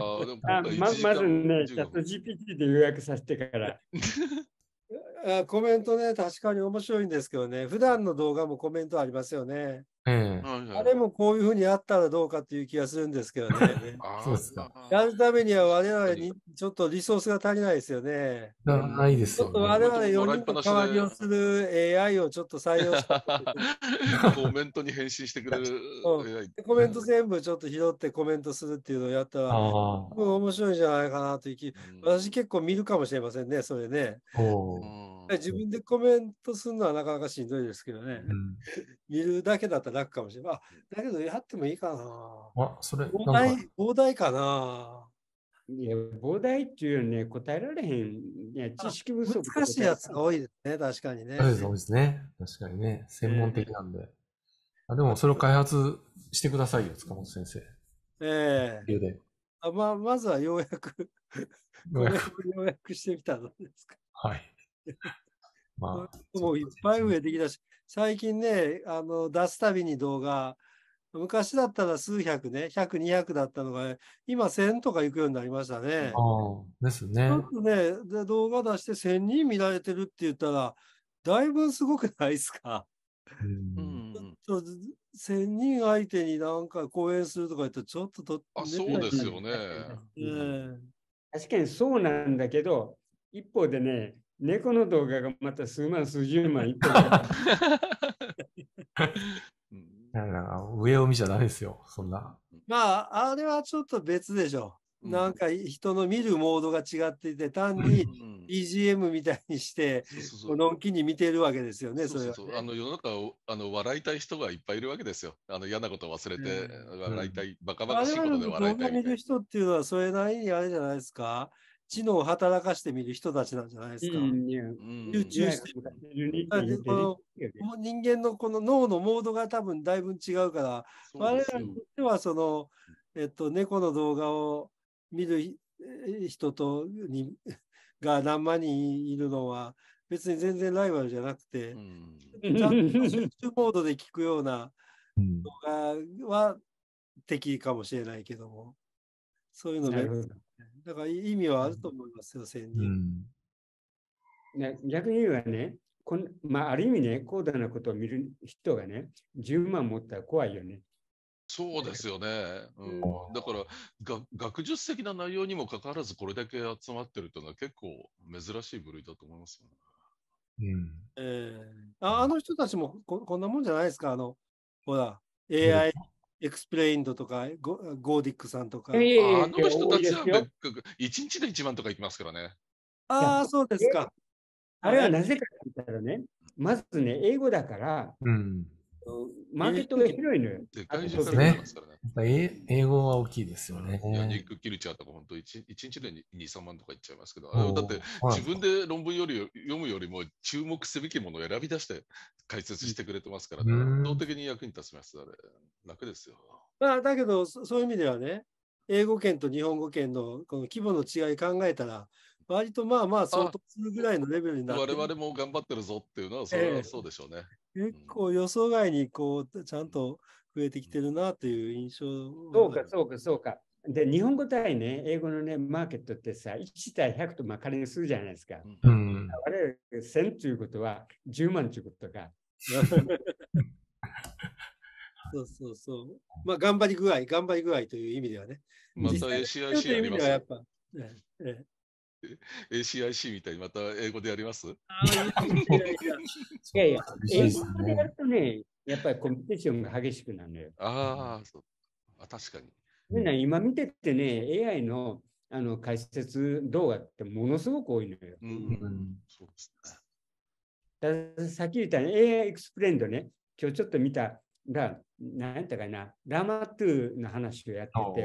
D: チャット GPT
B: で予約させてか
D: ら。コメントね、確かに面白いんですけどね、普段の動画もコメントありますよね。
A: あ
D: れもこういうふうにあったらどうかっていう気がするんですけどね。そうですか。やるためには我々にちょっとリソースが足りないですよね。
A: ないです、ね、ちょっと我々4人代わりを
D: する AI をちょっと採用して。
C: コメントに返信してくれる
D: コメント全部ちょっと拾ってコメントするっていうのをやったら、
A: 面
D: 白いんじゃないかなという気、私結構見るかもしれませんね、それね。自分でコメントするのはなかなかしんどいですけどね。うん、
B: 見るだけだったら楽かもしれない。あ、だけどやってもいいかな。
A: あ、それ膨大、
B: 膨大かな。いや、膨大っていうね、答えられへん。いや、知識不足。難しいやつが多いですね、確かにね。
D: そうです、多いで
A: すね。確かにね。専門的なんで。えー、あでも、それを開発してくださいよ、塚本先生。
D: ええー、あまあ、まずはようやくようやくしてみたのですか。はい。まあ、もういっぱい増えてきたし、最近ね、あの出すたびに動画、昔だったら数百ね、100、200だったのが、今1000とか行くようになりましたね。ですね。ね動画出して1000人見られてるって言ったら、だいぶすごくないですか。うん、1000人相手になんか講演するとか言ったら、ちょっととあそうですよね。
B: ね確かにそうなんだけど、一方でね、猫の動画がまた数万数十万いっぱ
A: い。か上を見ちゃダメですよ、そんな。
B: まあ、あれは
D: ちょっと別でしょ。うん、なんか人の見るモードが違っていて、単に BGM みたいにして、のんきに見てるわけですよね、それは、
C: あの世の中をあの笑いたい人がいっぱいいるわけですよ。あの嫌なこと忘れて、笑いたい、バカバカしいことで笑いた
D: いい。あれ見る人っていうのは、それなりにあれじゃないですか。知能を働かしてみる人たちなんじゃないですか。集中してる。人間のこの脳のモードが多分だいぶ違うから、我々にとってはその、えっと、猫の動画を見る人とにが何万人いるのは別に全然ライバルじゃなくて、ちゃんと集中モードで聞くような動画は敵かもしれないけども、
B: そういうのも、ね、だから意味はあると思いますよ、生人。うんね、逆に言えばね、こんまあ、ある意味ね、高度なことを見る人がね、10万持ったら怖いよね。
C: そうですよね、うん、だからが学術的な内容にもかかわらずこれだけ集まってるというのは結構珍しい部類だと思いますね。うんえー、
D: ああの人たちもここんなもんじゃないですかあのほら AI エクスプレインドとかゴゴーディックさん
C: とか。あの人たちは一日で一万とか行きますからね。ああ、そう
B: ですか。あれはなぜかって言ったらね、まずね、英語だから、
A: うん、
C: マーケットが広いのよ。でかい
A: すね。英語は大きいですよね。ニッ
C: ク・キルチャーとか本当1、1日で2、3万とかいっちゃいますけど、だって自分で論文より読むよりも注目すべきものを選び出して解説してくれてますからね、圧倒的に役に立ちます、あれ。楽ですよ。
D: まあ、だけど、そういう意味ではね、英語圏と日本語圏のこの規模の違い考えたら、割とまあまあ相当するぐらいのレベルになって我
C: 々も頑張ってるぞっていうのは、それはそうでしょうね。えー
D: 結構予想
B: 外にこう、ちゃんと増えてきてるなという印象。
D: そうか、
C: そうか、そうか。
B: で、日本語対ね、英語のね、マーケットってさ、1対100とまあ仮にするじゃないですか。うん、1000ということは10万ということか。そう
C: そうそう。
B: まあ、頑張り具合、頑張り具合という意味ではね。
C: まあ、そういう CIC あります。ACIC みたいにまた英語でやりますい
B: や いや、英語でやるとね、やっぱりコミュニケーションが激しくなるのよ。ああ、確かに。みんな今見ててね、AI のあの解説動画ってものすごく多いのよ。う
C: ん、そうです
B: ね。ださっき言った、ね、AI エクスプレンドね、今日ちょっと見たが、なんやったかな、ラマトゥの話をやって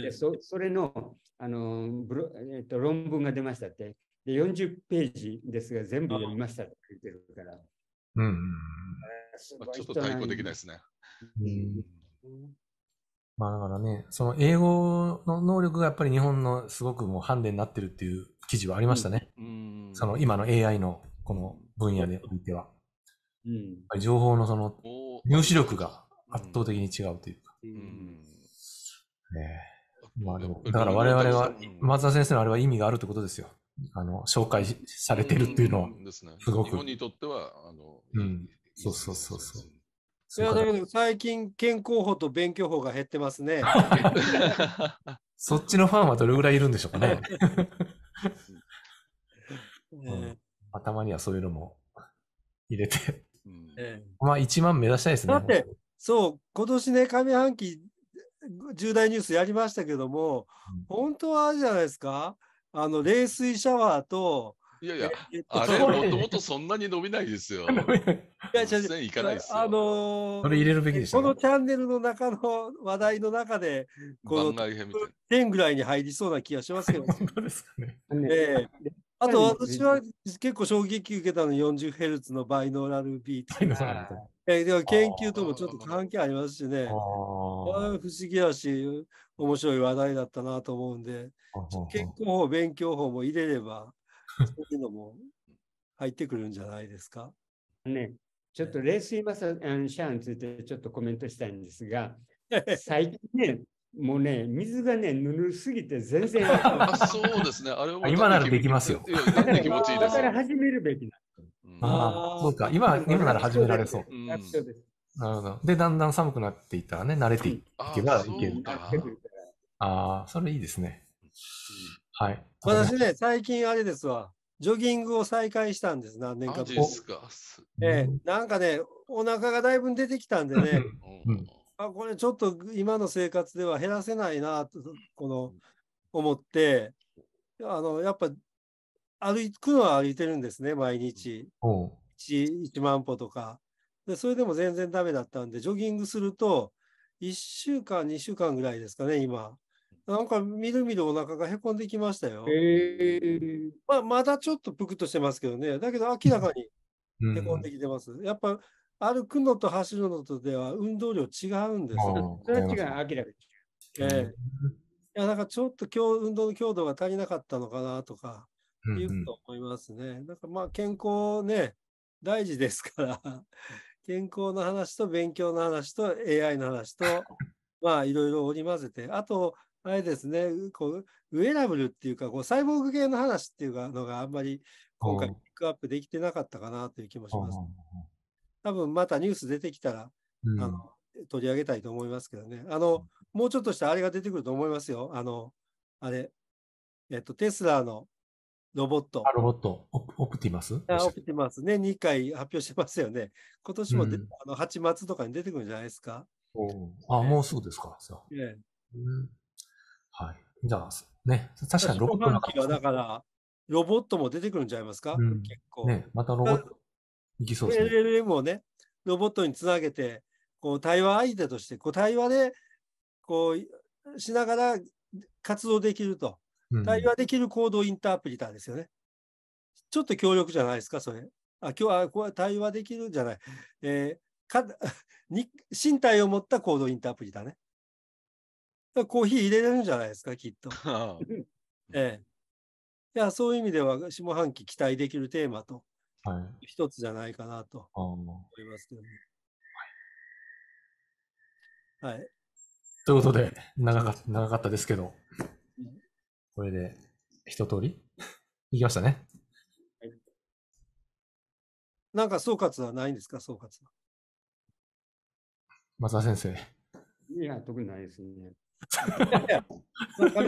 B: て、でそそれのあのブロ、えっと、論文が出ましたって、で40ページですが、全部読みましたって言ってるから。うん、うんまあ、ちょっと対抗できな
C: いですね。
A: うんまあだからね、その英語の能力がやっぱり日本のすごくもうハンデになってるっていう記事はありましたね。うん、その今の AI のこの分野でおいては。うん、情報のその入手力が圧倒的に違うというか。
C: まあでも、だから我々は、
A: 松田先生のあれは意味があるってことですよ。あの、紹介されてるっていうのは、すごく。日本にとっては、あの、うん。そうそうそうそう。
D: いや、だけど最近健康法と勉強法が減ってますね。
A: そっちのファンはどれぐらいいるんでしょうかね。頭にはそういうのも入れてええ、まあ1万目指したいですね。だって、
D: そう、今年ね、上半期、重大ニュースやりましたけども、うん、本当はあれじゃないですか、あの冷水シャワーと、
C: いやいや、えっと、あれ、もともとそんなに伸びないですよ。いや、じゃいかないですあ
D: のー、このチャンネルの中の話題の中で、この10ぐらいに入りそうな気がしますけど。本 当ですかね。えあと私は結構衝撃受けたの 40Hz のバイノーラルビート。えでも研究ともちょっと関係ありますしね。不思議だし、面白い話題だったなと思うんで、結構法、勉強法も入れれば、そういうの
B: も入ってくるんじゃないですか。ね、ちょっとレース・イマサシャンについてちょっとコメントしたいんですが、最近ね、もうね、水がね、ぬるすぎて全然。
C: あそうですね。あれは今ならできますよ。だから、気持ちいいですから
B: 始めるべきな、
A: ああ、そうか。今、今なら始められそう。でなるほど。で、だんだん寒くなっていったらね、慣れていけばいける。ああ、それいいですね。はい。
D: 私ね、最近あれですわ。ジョギングを再開したんです、何年か。ですか。ええ、なんかね、お腹がだいぶ出てきたんでね、うん、あこれちょっと今の生活では減らせないなとこの思ってあのやっぱ歩くのは歩いてるんですね毎日 1, 1万歩とかでそれでも全然ダメだったんでジョギングすると1週間2週間ぐらいですかね今なんかみるみるお腹がへこんできましたよ、えーまあ、まだちょっとぷくっとしてますけどねだけど明らかにへこんできてます、うん、やっぱ歩くのと走るのとでは運動量違うんです。それは違う、明らかにええー、いや、なんかちょっと今日運動の強度が足りなかったのかなとか、いうと思いますね。うんうん、なんかまあ健康ね、大事ですから、健康の話と勉強の話と AI の話と、まあいろいろ織り交ぜて、あと、あれですね、こうウェラブルっていうか、こうサイボーグ系の話っていうのがあんまり今回ピックアップできてなかったかなという気もします。多分またニュース出てきたら、うん、あの取り上げたいと思いますけどね。あの、もうちょっとしたあれが出てくると思いますよ。あの、あれ、えっと、テスラのロボット。ロボ
A: ット、オプティマスオプ
D: ティマスね、1回発表してますよね。今年も、うん、あの8月とかに出てくるんじゃないですか。
A: あ、もうすぐですか。そう。えうん。はい。じゃあ、ね、確かにロボット
D: の。だから、ロボットも出てくるんじゃいますか、うん、結構。ね、またロボッ
A: トいきそうですね。
D: LLM をね、ロボットにつなげて、こう対話相手として、こう対話で、こう、しながら活動できると。対話できる行動インタープリターですよね。うん、ちょっと強力じゃないですか、それ。あ、今日はこう対話できるんじゃない。えー、か に身体を持った行動インタープリターね。コーヒー入れれるんじゃないですか、きっと。ええー、いやそういう意味では下半期期待できるテーマと一つじゃないかなと思いますけどね。はい。
A: ということで、長か長かったですけど、これで一通りい きましたね。
D: はい、なんか総括はないんですか、総括は。松田先生。いや、特にないですね。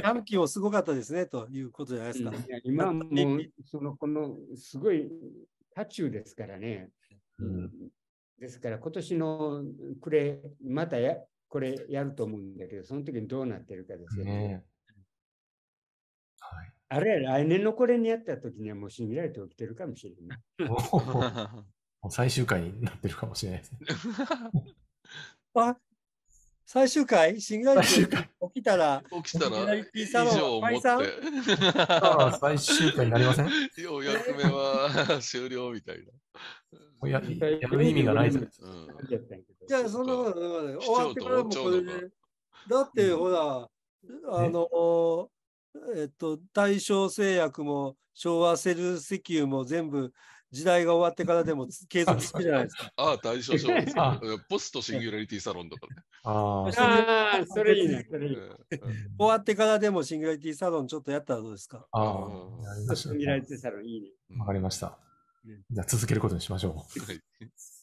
B: 歓喜もすごかったですねということじゃないですか。いや今もそのこのすごい渦中ですからね。うん、ですから、今年の暮れ、またやこれやると思うんだけど、その時にどうなってるかですよね。ねはい、あれ、来年のこれにやった時にはもう信じられて起きてるかもしれない。
A: もう最終回になってるかもしれないですね。
D: あ 最終回シングラリティ起きたら、
C: 起きたら、以上を持って。最終回になりませんお役目は終了みたいな。ややる意味がないじゃないですか。
D: じゃあ、そんなことない。終わってからもこれで。だって、ほら、あの、えっと、大正製薬も昭和セル石油も全部、時代が終わってからでも継続するじゃないですか。
C: ああ、大正小ですポストシンギュラリティサロンとかね。ああ、それいいね。終
D: わってからでもシンギュラリティサロンちょっとやったらどうですかああ、シンギュラリティサロンいいね。
A: わかりました。じゃあ続けることにしましょう。はい